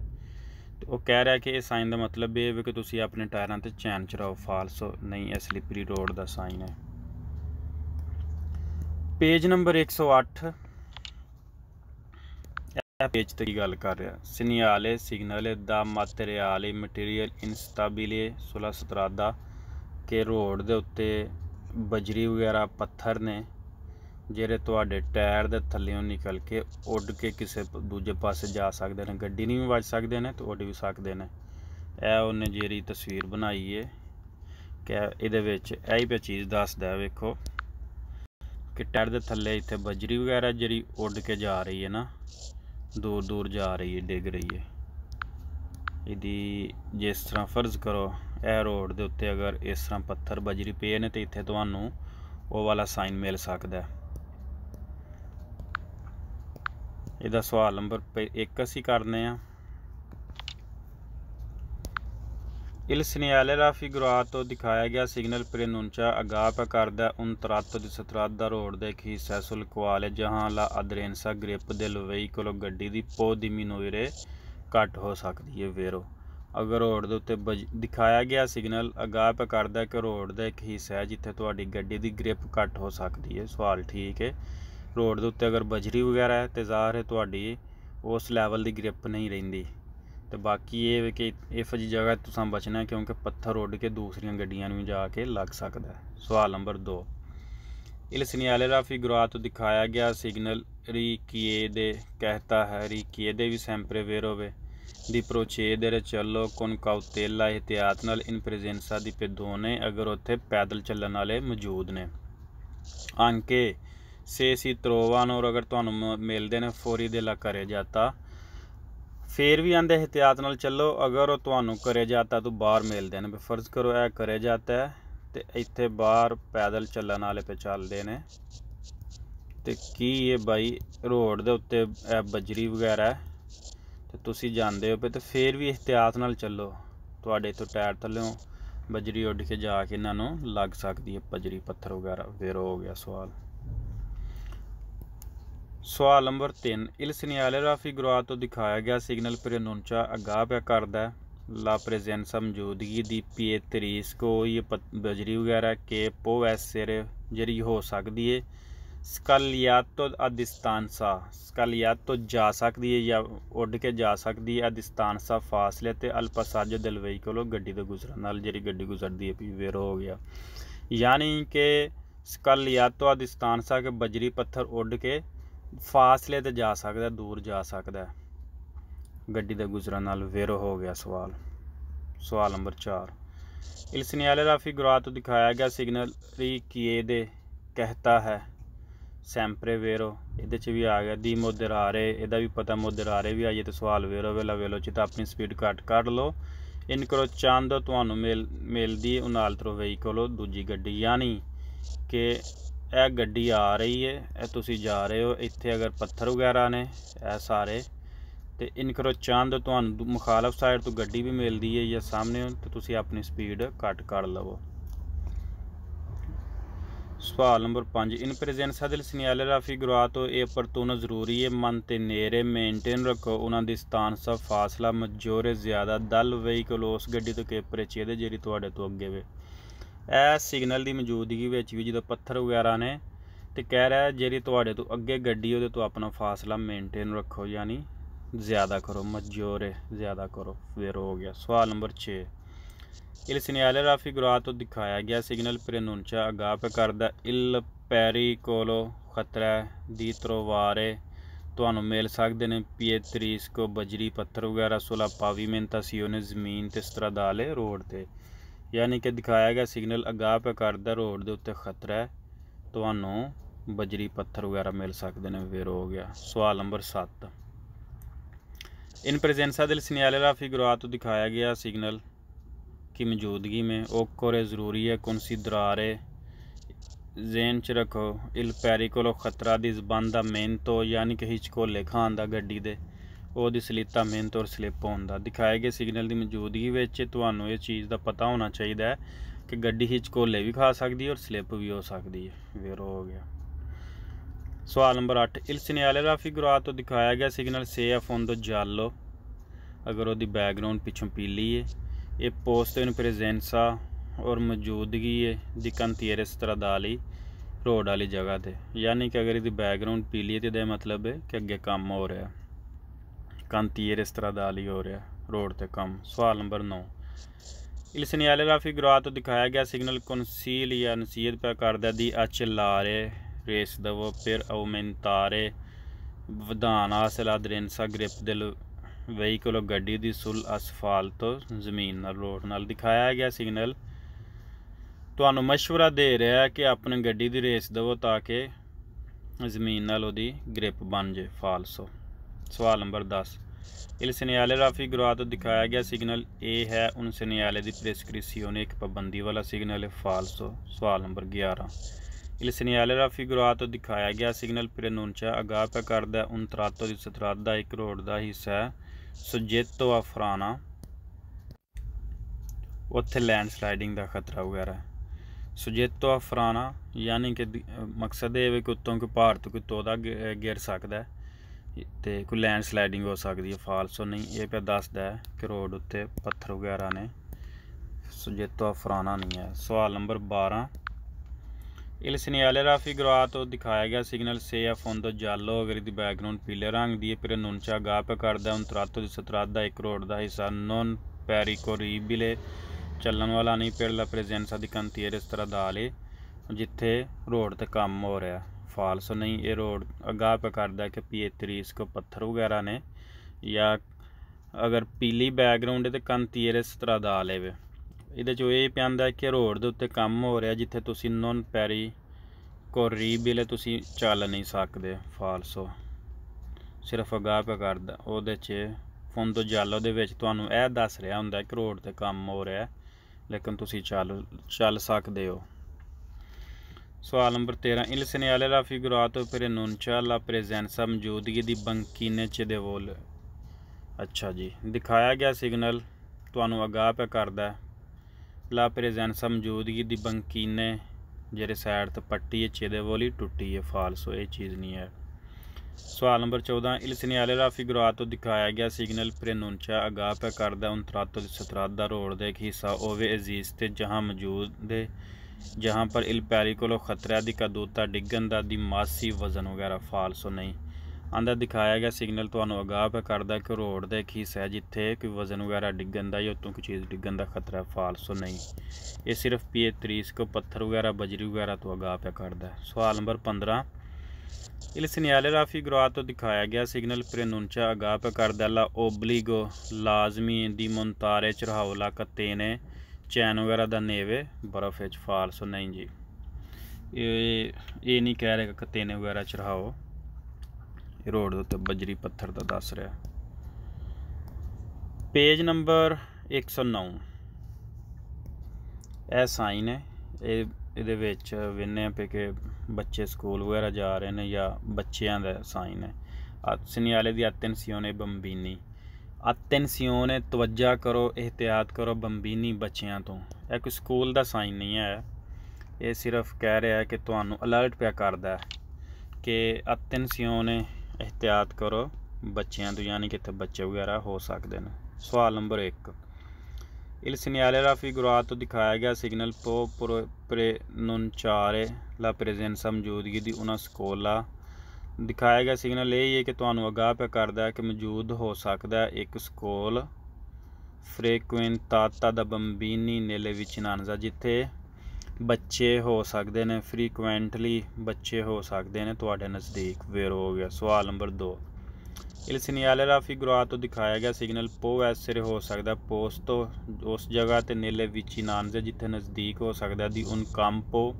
ਤੇ ਉਹ ਕਹਿ ਰਿਹਾ ਕਿ ਇਹ ਸਾਈਨ ਦਾ ਮਤਲਬ ਇਹ ਹੈ ਕਿ ਤੁਸੀਂ ਆਪਣੇ ਟਾਇਰਾਂ ਤੇ ਚੈਨ ਚਰਾਓ ਫਾਲਸ ਨਹੀਂ ਇਹ ਸਲਿਪਰੀ ਰੋਡ ਦਾ ਸਾਈਨ ਹੈ ਪੇਜ ਨੰਬਰ 108 ਪੇਜ ਤੇ ਕੀ ਗੱਲ ਕਰ ਰਿਹਾ ਸਿਨਿਆਲੇ ਸਿਗਨਲੇ ਦਾ ਮਟੀਰੀਅਲ ਮਟੀਰੀਅਲ 16 1617 ਦਾ ਕਿ ਰੋਡ ਦੇ ਉੱਤੇ ਬਜਰੀ ਵਗੈਰਾ ਪੱਥਰ ਨੇ ਜਿਹੜੇ ਤੁਹਾਡੇ ਟਾਇਰ ਦੇ ਥੱਲੇੋਂ ਨਿਕਲ ਕੇ ਉੱਡ ਕੇ ਕਿਸੇ ਦੂਜੇ ਪਾਸੇ ਜਾ ਸਕਦੇ ਨੇ ਗੱਡੀ ਨਹੀਂ ਵੱਜ ਸਕਦੇ ਨੇ ਤੇ ਉੱਡ ਵੀ ਸਕਦੇ ਨੇ ਇਹ ਉਹਨੇ ਜਿਹੜੀ ਤਸਵੀਰ ਬਣਾਈ ਏ ਕਿ ਇਹਦੇ ਵਿੱਚ ਇਹ ਹੀ ਪੇ ਚੀਜ਼ ਦੱਸਦਾ ਵੇਖੋ ਕਿ ਟਾਇਰ ਦੇ ਥੱਲੇ ਇੱਥੇ ਬਜਰੀ ਵਗੈਰਾ ਜਿਹੜੀ ਉੱਡ ਕੇ ਜਾ ਰਹੀ ਹੈ ਨਾ ਦੂਰ ਦੂਰ ਜਾ ਰਹੀ ਹੈ ਡਿੱਗ ਰਹੀ ਹੈ ਇਹਦੀ ਜਿਸ ਤਰ੍ਹਾਂ ਫਰਜ਼ ਕਰੋ ਇਹ ਰੋਡ ਦੇ ਉੱਤੇ ਅਗਰ ਇਸ ਤਰ੍ਹਾਂ ਪੱਥਰ ਬਜਰੀ ਪਏ ਨੇ ਤੇ ਇੱਥੇ ਤੁਹਾਨੂੰ ਉਹ ਵਾਲਾ ਸਾਈਨ ਮਿਲ ਸਕਦਾ ਇਹਦਾ ਸਵਾਲ ਨੰਬਰ 1 ਅਸੀਂ ਕਰਨੇ ਆ ਇਲਸਨੀਆਲੇਰਾ ਤੋਂ ਦਿਖਾਇਆ ਗਿਆ ਸਿਗਨਲ ਪ੍ਰੇਨੁੰਚਾ ਅਗਾਪ ਕਰਦਾ 39 ਦੀ ਸਤਰਾਤ ਦਾ ਰੋਡ ਦੇ ਖੀ ਸੈਸੁਲ ਕੁਆਲੇ ਜਹਾਂ ਲਾ ਅਦਰੇਨਸਾ ਗ੍ਰਿਪ ਦੇ ਲਵਈ ਕੋਲ ਗੱਡੀ ਦੀ ਪੋ ਦੀ ਮਿਨੋਇਰੇ ਕੱਟ ਹੋ ਸਕਦੀ ਹੈ ਵੇਰੋ ਅਗਰ ਰੋਡ ਦੇ ਉੱਤੇ ਦਿਖਾਇਆ ਗਿਆ ਸਿਗਨਲ ਅਗਾਪ ਕਰਦਾ ਕਿ ਰੋਡ ਦਾ ਇੱਕ ਹਿੱਸਾ ਹੈ ਜਿੱਥੇ ਤੁਹਾਡੀ ਗੱਡੀ ਦੀ ਗ੍ਰਿਪ ਕੱਟ ਹੋ ਸਕਦੀ ਹੈ ਸਵਾਲ ਠੀਕ ਹੈ ਰੋਡ ਦੇ ਉੱਤੇ ਅਗਰ ਬਜਰੀ ਵਗੈਰਾ ਹੈ ਤੇ ਜ਼ਾਹਰ ਹੈ ਤੁਹਾਡੀ ਉਸ ਲੈਵਲ ਦੀ ਗ੍ਰਿਪ ਨਹੀਂ ਰਹਿੰਦੀ ਤੇ ਬਾਕੀ ਇਹ ਕਿ ਇਫ ਜੀ ਜਗ੍ਹਾ ਤੁਸੀਂ ਬਚਣਾ ਕਿਉਂਕਿ ਪੱਥਰ ਉੱਡ ਕੇ ਦੂਸਰੀਆਂ ਗੱਡੀਆਂ ਨੂੰ ਜਾ ਕੇ ਲੱਗ ਸਕਦਾ ਹੈ ਸਵਾਲ ਨੰਬਰ 2 ਇਲਸਨੀਆਲੇ ਰਾਫੀ ਗੁਰਾਤ ਦਿਖਾਇਆ ਗਿਆ ਸਿਗਨਲ ਰੀ ਰੀਕੀਏ ਦੇ ਕਹਤਾ ਹੈ ਰੀ ਰੀਕੀਏ ਦੇ ਵੀ ਸੈਂਪਰੇ ਵੇਰ ਹੋਵੇ ਦੀ ਪ੍ਰੋਚੇ ਦੇ ਰੇ ਚੱਲੋ ਕੋਨ ਤੇਲਾ ਇਤਿਆਤ ਨਾਲ ਇਨ ਪ੍ਰੈਜ਼ੈਂਸਾ ਦੀ ਪੇ ਦੋਨੇ ਅਗਰ ਉੱਥੇ ਪੈਦਲ ਚੱਲਣ ਵਾਲੇ ਮੌਜੂਦ ਨੇ ਅੰਕੇ ਸੀ ਤਰੋਵਾਨ ਔਰ ਅਗਰ ਤੁਹਾਨੂੰ ਮਿਲਦੇ ਨੇ ਫੋਰੀ ਦੇ ਲਾ ਕਰੇ ਜਾਤਾ ਫੇਰ ਵੀ ਆਂਦੇ ਇhtiyat ਨਾਲ ਚੱਲੋ ਅਗਰ ਉਹ ਤੁਹਾਨੂੰ ਕਰੇ ਜਾਤਾ ਤੂੰ ਬਾਹਰ ਮਿਲਦੇ ਨੇ ਬੇ ਫਰਜ਼ ਕਰੋ ਇਹ ਕਰੇ ਜਾਤਾ ਹੈ ਤੇ ਇੱਥੇ ਬਾਹਰ ਪੈਦਲ ਚੱਲਣ ਵਾਲੇ ਤੇ ਚੱਲਦੇ ਨੇ ਤੇ ਕੀ ਇਹ ਬਾਈ ਰੋਡ ਦੇ ਉੱਤੇ ਇਹ ਬਜਰੀ ਵਗੈਰਾ ਤੇ ਤੁਸੀਂ ਜਾਂਦੇ ਹੋ ਪਰ ਤੇ ਫੇਰ ਵੀ ਇhtiyat ਨਾਲ ਚੱਲੋ ਤੁਹਾਡੇ ਤੋਂ ਟਾਇਰ ਥੱਲੇੋਂ ਬਜਰੀ ਉੱਡ ਕੇ ਜਾ ਕੇ ਇਹਨਾਂ ਨੂੰ ਲੱਗ ਸਕਦੀ ਹੈ ਬਜਰੀ ਪੱਥਰ ਵਗੈਰਾ ਫੇਰ ਹੋ ਗਿਆ ਸਵਾਲ ਸਵਾਲ ਨੰਬਰ 3 ਇਲ ਸਿਨਿਆਲੇ ਗ੍ਰਾਫ ਤੋਂ ਦਿਖਾਇਆ ਗਿਆ ਸਿਗਨਲ ਪ੍ਰਨੁੰਚਾ ਅਗਾ ਪਿਆ ਕਰਦਾ ਹੈ ਲਾ ਪ੍ਰੈਜ਼ੈਂਸ ਮੌਜੂਦਗੀ ਦੀ ਪੀਏ ਤਰੀਸ ਇਹ ਬਜਰੀ ਵਗੈਰਾ ਕੇ ਐਸਰ ਜਰੀ ਹੋ ਸਕਦੀ ਹੈ ਸਕਲਿਆਤੋ ਅਦਿਸਤਾਨਸਾ ਸਕਲਿਆਤੋ ਜਾ ਸਕਦੀ ਏ ਜਾਂ ਉੱਡ ਕੇ ਜਾ ਸਕਦੀ ਅਦਿਸਤਾਨ ਅਦਿਸਤਾਨਸਾ ਫਾਸਲੇ ਤੇ ਅਲਪਸਾਜ ਦਲਵਈ ਕੋਲੋਂ ਗੱਡੀ ਤੋਂ ਗੁਜ਼ਰਨ ਨਾਲ ਜਿਹੜੀ ਗੱਡੀ ਗੁਜ਼ਰਦੀ ਏ ਵੀ ਵੇਰ ਹੋ ਗਿਆ ਯਾਨੀ ਕਿ ਸਕਲਿਆਤੋ ਅਦਿਸਤਾਨਸਾ ਕੇ ਬਜਰੀ ਪੱਥਰ ਉੱਡ ਕੇ ਫਾਸਲੇ ਤੇ ਜਾ ਸਕਦਾ ਦੂਰ ਜਾ ਸਕਦਾ ਗੱਡੀ ਦੇ ਗੁਜ਼ਰਨ ਨਾਲ ਵੇਰ ਹੋ ਗਿਆ ਸਵਾਲ ਸਵਾਲ ਨੰਬਰ 4 ਇਲਸਨੀਆਲੇ ਦਾ ਫਿਗਰਾ ਤੋਂ ਦਿਖਾਇਆ ਗਿਆ ਸਿਗਨਲ ਰੀ ਕੀਏ ਦੇ ਕਹਤਾ ਹੈ ਸੈਂਪਰੇ ਵੇਰੋ ਇਹਦੇ ਚ ਵੀ ਆ ਗਿਆ ਦੀ ਮੋਦਰ ਆ ਰਹੇ ਇਹਦਾ ਵੀ ਪਤਾ ਮੋਦਰ ਆ ਰਹੇ ਵੀ ਆ ਜੇ ਤੇ ਸਵਾਲ ਵੇਰੋ ਵੇਲਾ ਵੇਲੋ ਚ ਤਾਂ ਆਪਣੀ ਸਪੀਡ ਘਟ ਕਰ ਲਓ ਇਨ ਕਰੋ ਚੰਦ ਤੁਹਾਨੂੰ ਮਿਲ ਮਿਲਦੀ ਉਨਾਲਤਰੋ ਵਹੀਕਲ ਦੂਜੀ ਗੱਡੀ ਯਾਨੀ ਕਿ ਇਹ ਗੱਡੀ ਆ ਰਹੀ ਹੈ ਇਹ ਤੁਸੀਂ ਜਾ ਰਹੇ ਹੋ ਇੱਥੇ ਅਗਰ ਪੱਥਰ ਵਗੈਰਾ ਨੇ ਇਹ ਸਾਰੇ ਤੇ ਇਨਕਰੋ ਤੋਂ ਤੁਹਾਨੂੰ ਮੁਖਾਲਫ ਸਾਈਡ ਤੋਂ ਗੱਡੀ ਵੀ ਮਿਲਦੀ ਹੈ ਜਾਂ ਸਾਹਮਣੇ ਤੇ ਤੁਸੀਂ ਆਪਣੀ ਸਪੀਡ ਘੱਟ ਕਰ ਲਵੋ ਸਵਾਲ ਨੰਬਰ 5 ਇਨ ਪ੍ਰੈਜ਼ੈਂਸ ਹਦਲ ਸਨਿਆਲੇ ਰਾਫੀ ਗੁਰਾ ਤੋਂ ਇਹ ਪਰਤੂਨ ਜ਼ਰੂਰੀ ਹੈ ਮਨ ਤੇ ਨੇਰੇ ਮੇਨਟੇਨ ਰੱਖੋ ਉਹਨਾਂ ਦੀ ਸਥਾਨ ਸਭ ਫਾਸਲਾ ਮਜੋਰੇ ਜ਼ਿਆਦਾ ਦਲ ਵਹੀਕਲ ਉਸ ਗੱਡੀ ਤੋਂ ਕੇਪਰੇ ਚੇਦੇ ਦੇ ਜਿਹੜੀ ਤੁਹਾਡੇ ਤੋਂ ਅੱਗੇ ਵੇ ਇਹ ਸਿਗਨਲ ਦੀ ਮੌਜੂਦਗੀ ਵਿੱਚ ਵੀ ਜਦੋਂ ਪੱਥਰ ਵਗੈਰਾ ਨੇ ਤੇ ਕਹਿ ਰਿਹਾ ਜਿਹੜੀ ਤੁਹਾਡੇ ਤੋਂ ਅੱਗੇ ਗੱਡੀ ਉਹਦੇ ਤੋਂ ਆਪਣਾ ਫਾਸਲਾ ਮੇਨਟੇਨ ਰੱਖੋ ਯਾਨੀ ਜ਼ਿਆਦਾ ਕਰੋ ਮਜੋਰੇ ਜ਼ਿਆਦਾ ਕਰੋ ਫਿਰ ਹੋ ਗਿਆ ਸਵਾਲ ਨੰਬਰ 6 ਇਲ ਸਿਨਿਆਲੇ ਰਾਫੀ ਗੁਰਾ ਤੋਂ ਦਿਖਾਇਆ ਗਿਆ ਸਿਗਨਲ ਪ੍ਰਨੁੰਚਾ ਅਗਾਪ ਪੇ ਕਰਦਾ ਇਲ ਪੈਰੀ ਕੋਲੋ ਖਤਰਾ ਦੀ ਤਰਵਾਰੇ ਤੁਹਾਨੂੰ ਮਿਲ ਸਕਦੇ ਨੇ ਪੀਏ 30 ਕੋ ਬਜਰੀ ਪੱਥਰ ਵਗੈਰਾ 16 ਸੀ ਉਹਨੇ ਜ਼ਮੀਨ ਤੇ ਦਾਲੇ ਰੋਡ ਤੇ ਯਾਨੀ ਕਿ ਦਿਖਾਇਆ ਗਿਆ ਸਿਗਨਲ ਅਗਾਹ ਪੇ ਕਰਦਾ ਰੋਡ ਦੇ ਉੱਤੇ ਖਤਰਾ ਹੈ ਤੁਹਾਨੂੰ ਬਜਰੀ ਪੱਥਰ ਵਗੈਰਾ ਮਿਲ ਸਕਦੇ ਨੇ ਵੇਰ ਹੋ ਗਿਆ ਸਵਾਲ ਨੰਬਰ 7 ਇਨ ਪ੍ਰੈਜ਼ੈਂਸਾ ਦੇ ਸਿਨਿਆਲੇ ਦਾ ਫਿਗਰਾ ਤੋਂ ਦਿਖਾਇਆ ਗਿਆ ਸਿਗਨਲ ਕੀ ਮੌਜੂਦਗੀ ਮੇ ओकोर ਜ਼ਰੂਰੀ ਹੈ कौन सी दरार ਜ਼ੇਨ ਚ ਰੱਖੋ ਇਲ ਪੈਰੀਕੋਲੋ ਖਤਰਾ ਦੀ ਜ਼ਬਾਨ ਦਾ ਮੇਨ ਤੋਂ ਯਾਨੀ ਕਿ ਹਿਚਕੋਲੇ ਖਾਂ ਦਾ ਗੱਡੀ ਦੇ ਉਹਦੀ ਸਲੀਤਾ ਮਿਹਨਤ ਔਰ ਸਲਿੱਪ ਹੋਣ ਦਾ ਦਿਖਾਏ ਗਏ ਸਿਗਨਲ ਦੀ ਮੌਜੂਦਗੀ ਵਿੱਚ ਤੁਹਾਨੂੰ ਇਹ ਚੀਜ਼ ਦਾ ਪਤਾ ਹੋਣਾ ਚਾਹੀਦਾ ਹੈ ਕਿ ਗੱਡੀ ਹਿਚਕੋਲੇ ਵੀ ਖਾ ਸਕਦੀ ਹੈ ਔਰ ਸਲਿੱਪ ਵੀ ਹੋ ਸਕਦੀ ਹੈ ਵੇਰੋ ਹੋ ਗਿਆ ਸਵਾਲ ਨੰਬਰ 8 ਇਲ ਸਿਨੇਲੇ ਦਾ ਫਿਗਰਾ ਤੋਂ ਦਿਖਾਇਆ ਗਿਆ ਸਿਗਨਲ ਸੇਫ ਔਨ ਦਾ ਜਾਲੋ ਅਗਰ ਉਹਦੀ ਬੈਕਗ੍ਰਾਉਂਡ ਪਿੱਛੋਂ ਪੀਲੀ ਹੈ ਇਹ ਪੋਸਟ ਇਨ ਪ੍ਰੈਜ਼ੈਂਸਾ ਔਰ ਮੌਜੂਦਗੀ ਹੈ ਦੀ ਕੰਤੀਰ ਇਸ ਤਰ੍ਹਾਂ ਦਾਲੀ रोड वाली जगह थे यानी कि अगर इसकी बैकग्राउंड पीली तो यह मतलब है कि अगे काम हो रहा है ਇਸ ਤਰ੍ਹਾਂ ਦਾ ਲਈ ਹੋ ਰਿਹਾ ਰੋਡ ਤੇ ਕੰਮ ਸਵਾਲ ਨੰਬਰ 9 Il segnale raffigurato ਦਿਖਾਇਆ ਗਿਆ ਸਿਗਨਲ ਕਨਸੀਲ ਜਾਂ ਨਸੀਹਤ ਪਿਆ ਕਰਦਾ ਦੀ ਅਚ ਲਾਰੇ ਰੇਸ ਦਵੋ ਫਿਰ ਉਹ ਮੈਂ ਤਾਰੇ ਵਿਧਾਨ ਆਸਲਾ ਦਰਨਸਾ ਗ੍ਰਿਪ ਦਿਲ ਵਹੀਕਲ ਗੱਡੀ ਦੀ ਸੁਲ ਅਸਫਾਲਤ ਜ਼ਮੀਨ ਨਾਲ ਰੋਡ ਨਾਲ ਦਿਖਾਇਆ ਗਿਆ ਸਿਗਨਲ ਤੁਹਾਨੂੰ مشورہ ਦੇ ਰਿਹਾ ਕਿ ਆਪਣੀ ਗੱਡੀ ਦੀ ਰੇਸ ਦਵੋ ਤਾਂ ਕਿ ਜ਼ਮੀਨ ਨਾਲ ਉਹਦੀ ਗ੍ਰਿਪ ਬਣ ਜੇ ਫਾਲਸੋ सवाल नंबर दस इल सनेयाले राफी गुरा तो दिखाया गया सिग्नल ए है उन सनेयाले की प्रेस्क्रिसियो ने एक पाबंदी वाला सिग्नल है फालसो सवाल नंबर ग्यारह इल सनेयाले राफी गुरा तो दिखाया गया सिग्नल प्रेनुंचा आगाह पे करदा उन तरातो की सतरात का एक करोड़ का हिस्सा है सुजेतो अफराना उत्थे लैंड स्लाइडिंग का खतरा वगैरह ਸੁਜੇਤੋ ਫਰਾਨਾ ਯਾਨੀ ਕਿ ਮਕਸਦ ਇਹ ਹੈ ਕਿ ਉਤੋਂ ਕਿ ਭਾਰਤ ਕੋਈ ਤੋਦਾ ਗਿਰ ਸਕਦਾ ਹੈ ਤੇ ਕੋਈ ਲੈਂਡ ਸਲਾਈਡਿੰਗ ਹੋ ਸਕਦੀ ਹੈ ਫਾਲਸੋ ਨਹੀਂ ਇਹ ਪਿਆ ਦੱਸਦਾ ਹੈ ਕਿ ਰੋਡ ਉੱਤੇ ਪੱਥਰ ਵਗੈਰਾ ਨੇ ਤੋ ਫਰਾਨਾ ਨਹੀਂ ਹੈ ਸਵਾਲ ਨੰਬਰ 12 ਰਾਫੀ segnale ਤੋਂ ਦਿਖਾਇਆ ਗਿਆ ਸਿਗਨਲ ਸੇ ਆ ਜਾਲੋ ਅਗਰ ਦੀ ਬੈਕਗ੍ਰਾਉਂਡ ਪੀਲੇ ਰੰਗ ਦੀ ਹੈ ਫਿਰ ਨੁਨਚਾ ਗਾਪ ਕਰਦਾ ਹੁਣ ਤਰਾਤੋ ਦੀ ਸਤਰਾਤ ਦਾ 1 ਕਰੋੜ ਦਾ ਹਿੱਸਾ ਨੋਨ ਪੈਰੀ ਕੋ ਰੀਬਿਲੇ ਚੱਲਣ ਵਾਲਾ ਨਹੀਂ ਪਰ ਲਾ ਪ੍ਰੈਜ਼ੈਂਸ ਆ ਦੀ ਕੰਤੀਰ ਇਸ ਤਰ੍ਹਾਂ ਦਾ ਆਲੇ ਜਿੱਥੇ ਰੋਡ ਤੇ ਕੰਮ ਹੋ ਰਿਹਾ ਫਾਲਸ ਨਹੀਂ ਇਹ ਰੋਡ ਅਗਾਹ पे ਕਰਦਾ ਕਿ कि पी ਕੋ ਪੱਥਰ ਵਗੈਰਾ ਨੇ ਜਾਂ ਅਗਰ ਪੀਲੀ ਬੈਕਗ੍ਰਾਉਂਡ ਹੈ ਤੇ ਇਸ ਸਤਰਾ ਦਾ ਲੇਵੇ ਇਹਦੇ ਚੋ ਇਹ ਪਿਆਂਦਾ ਕਿ ਰੋਡ ਦੇ ਉੱਤੇ ਕੰਮ ਹੋ ਰਿਹਾ ਜਿੱਥੇ ਤੁਸੀਂ ਨੋਨ ਪੈਰੀ ਕੋ ਰੀਬਿਲ ਤੁਸੀਂ ਚੱਲ ਨਹੀਂ ਸਕਦੇ ਫਾਲਸੋ ਸਿਰਫ ਅਗਾਹ ਪੇ ਕਰਦਾ ਉਹਦੇ ਚ ਫੋਨ ਤੋਂ ਜਾਲੋ ਦੇ ਵਿੱਚ ਤੁਹਾਨੂੰ ਇਹ ਦੱਸ ਰਿਹਾ ਹੁੰਦਾ ਕਿ ਰੋਡ ਤੇ ਕੰਮ ਹੋ ਰਿਹਾ ਲੇਕਿਨ ਤੁਸੀਂ ਚੱਲ ਚੱਲ ਸਕਦੇ ਹੋ ਸਵਾਲ number 13. Il segnale era figurato ਫਿਰ enuncia la presenza ਮੌਜੂਦਗੀ ਦੀ ਬੰਕੀਨੇ ਚ ਦੇ ਬੋਲ ਅੱਛਾ ਜੀ ਦਿਖਾਇਆ ਗਿਆ ਸਿਗਨਲ ਤੁਹਾਨੂੰ ਅਗਾਹ ਪਿਆ ਕਰਦਾ ਲਾ ਪ੍ਰੈਜ਼ੈਂਸ ਮੌਜੂਦਗੀ ਦੀ ਬੰਕੀਨੇ ਜਿਹੜੇ ਸਾਈਡ ਤੇ ਪੱਟੀ ਹੈ ਚੇਦੇ ਬੋਲੀ ਟੁੱਟੀ ਹੈ ਫਾਲਸ ਹੋਏ ਚੀਜ਼ ਨਹੀਂ ਹੈ ਸਵਾਲ ਨੰਬਰ 14 ਇਲ ਸਿਨਿਆਲੇ ਦਾ ਤੋਂ ਦਿਖਾਇਆ ਗਿਆ ਸਿਗਨਲ ਪ੍ਰੇਨੁੰਚਾ ਅਗਾਹ ਪਿਆ ਕਰਦਾ 39 17 ਦਾ ਰੋਡ ਦੇ ਇੱਕ ਹਿੱਸਾ ਹੋਵੇ ਅਜ਼ੀਜ਼ ਤੇ ਜਹਾਂ ਮੌਜੂਦ ਦੇ जहाँ पर इल प्यारी कोलो खतरा दी कदूता डिगन का दी मासी वजन वगैरह फालस नहीं ਆਂਦਾ ਦਿਖਾਇਆ ਗਿਆ ਸਿਗਨਲ ਤੁਹਾਨੂੰ ਅਗਾਹ ਪੇ ਕਰਦਾ ਕਿ ਰੋਡ ਦੇ ਖੀਸ ਹੈ ਜਿੱਥੇ ਕੋਈ ਵਜ਼ਨ ਵਗੈਰਾ ਡਿੱਗਣ ਦਾ ਜਾਂ ਉਤੋਂ ਕੋਈ ਚੀਜ਼ ਡਿੱਗਣ ਦਾ ਖਤਰਾ ਫਾਲਸੋ ਨਹੀਂ ਇਹ ਸਿਰਫ ਪੀਏ 30 ਕੋ ਪੱਥਰ ਵਗੈਰਾ ਬਜਰੀ ਵਗੈਰਾ ਤੋਂ ਅਗਾਹ ਪੇ ਕਰਦਾ ਸਵਾਲ ਨੰਬਰ 15 ਇਲ ਸਿਨਿਆਲੇ ਰਾਫੀ ਗਰਾ ਤੋਂ ਦਿਖਾਇਆ ਗਿਆ ਸਿਗਨਲ ਪ੍ਰਨੂਨਚਾ ਅਗਾਹ ਪੇ ਕਰਦਾ ਲਾ ਓਬਲੀਗੋ ਲਾਜ਼ਮੀ ਦੀ ਮੁੰਤਾਰੇ ਚੜਾਉ ਲਾ ਕਤੇ ਨੇ ਚੈਨ ਵਗੈਰਾ ਦਾ ਨੇਵੇ ਬਰਫ਼ ਵਿੱਚ ਫਾਲਸ ਨਹੀਂ ਜੀ ਇਹ ਇਹ ਨਹੀਂ ਕਹਿ ਰਿਹਾ ਕਿ ਤੇਨੇ ਵਗੈਰਾ ਚੜਾਓ ਇਹ ਰੋਡ ਦੇ ਉੱਤੇ ਬਜਰੀ ਪੱਥਰ ਦਾ ਦੱਸ ਰਿਹਾ ਪੇਜ ਨੰਬਰ 109 ਐ ਸਾਈਨ ਹੈ ਇਹ ਇਹਦੇ ਵਿੱਚ ਵਿੰਨੇ ਆ ਕਿ ਬੱਚੇ ਸਕੂਲ ਵਗੈਰਾ ਜਾ ਰਹੇ ਨੇ ਜਾਂ ਬੱਚਿਆਂ ਦਾ ਸਾਈਨ ਹੈ ਵਾਲੇ ਦੀ ਨੇ ਬੰਬੀਨੀ ਅਤੈਨਸੀਓਨ ਹੈ ਤਵੱਜਾ ਕਰੋ ਇhtiyat ਕਰੋ ਬੰਬੀਨੀ ਬੱਚਿਆਂ ਤੋਂ ਇਹ ਕੋਈ ਸਕੂਲ ਦਾ ਸਾਈਨ ਨਹੀਂ ਹੈ ਇਹ ਸਿਰਫ ਕਹਿ ਰਿਹਾ ਹੈ ਕਿ ਤੁਹਾਨੂੰ ਅਲਰਟ ਪਿਆ ਕਰਦਾ ਹੈ ਕਿ ਅਤੈਨਸੀਓਨ ਹੈ ਇhtiyat ਕਰੋ ਬੱਚਿਆਂ ਤੋਂ ਯਾਨੀ ਕਿ ਇੱਥੇ ਬੱਚੇ ਵਗੈਰਾ ਹੋ ਸਕਦੇ ਨੇ ਸਵਾਲ ਨੰਬਰ 1 ਇਲ ਸਿਨਿਆਲੇ ਰਾਫੀ ਗੁਰਾਤ ਤੋਂ ਦਿਖਾਇਆ ਗਿਆ ਸਿਗਨਲ ਪੋ ਪ੍ਰੇਨੁਨਚਾਰੇ ਲਾ ਪ੍ਰੈਜ਼ੈਂਸ ਮੌਜੂਦਗੀ ਦੀ ਉਹਨਾਂ ਸਕੋਲਾ ਦਿਖਾਇਆ ਗਿਆ ਸਿਗਨਲ ਇਹ ਹੈ ਕਿ ਤੁਹਾਨੂੰ ਅਗਾਹ ਪਿਆ ਕਰਦਾ ਹੈ ਕਿ ਮੌਜੂਦ ਹੋ ਸਕਦਾ ਹੈ ਇੱਕ ਸਕੋਲ ਤਾਤਾ ਦਾ ਬੰਬੀਨੀ ਨੇਲੇ ਵਿੱਚ ਨਾਨਜ਼ਾ ਜਿੱਥੇ ਬੱਚੇ ਹੋ ਸਕਦੇ ਨੇ ਫ੍ਰੀਕੁਐਂਟਲੀ ਬੱਚੇ ਹੋ ਸਕਦੇ ਨੇ ਤੁਹਾਡੇ ਨਜ਼ਦੀਕ ਵੇਰ ਹੋ ਗਿਆ ਸਵਾਲ ਨੰਬਰ 2 ਇਲਸਨੀਆਲੇ ਸਿਨਿਆਲੇ ਰਾਫੀ ਗੁਰਾ ਤੋਂ ਦਿਖਾਇਆ ਗਿਆ ਸਿਗਨਲ ਪੋ ਐਸਰੇ ਹੋ ਸਕਦਾ ਪੋਸ ਤੋਂ ਉਸ ਜਗ੍ਹਾ ਤੇ ਨੇਲੇ ਵਿੱਚ ਨਾਨਜ਼ਾ ਜਿੱਥੇ ਨਜ਼ਦੀਕ ਹੋ ਸਕਦਾ ਦੀ ਉਨ ਕੰਪੋ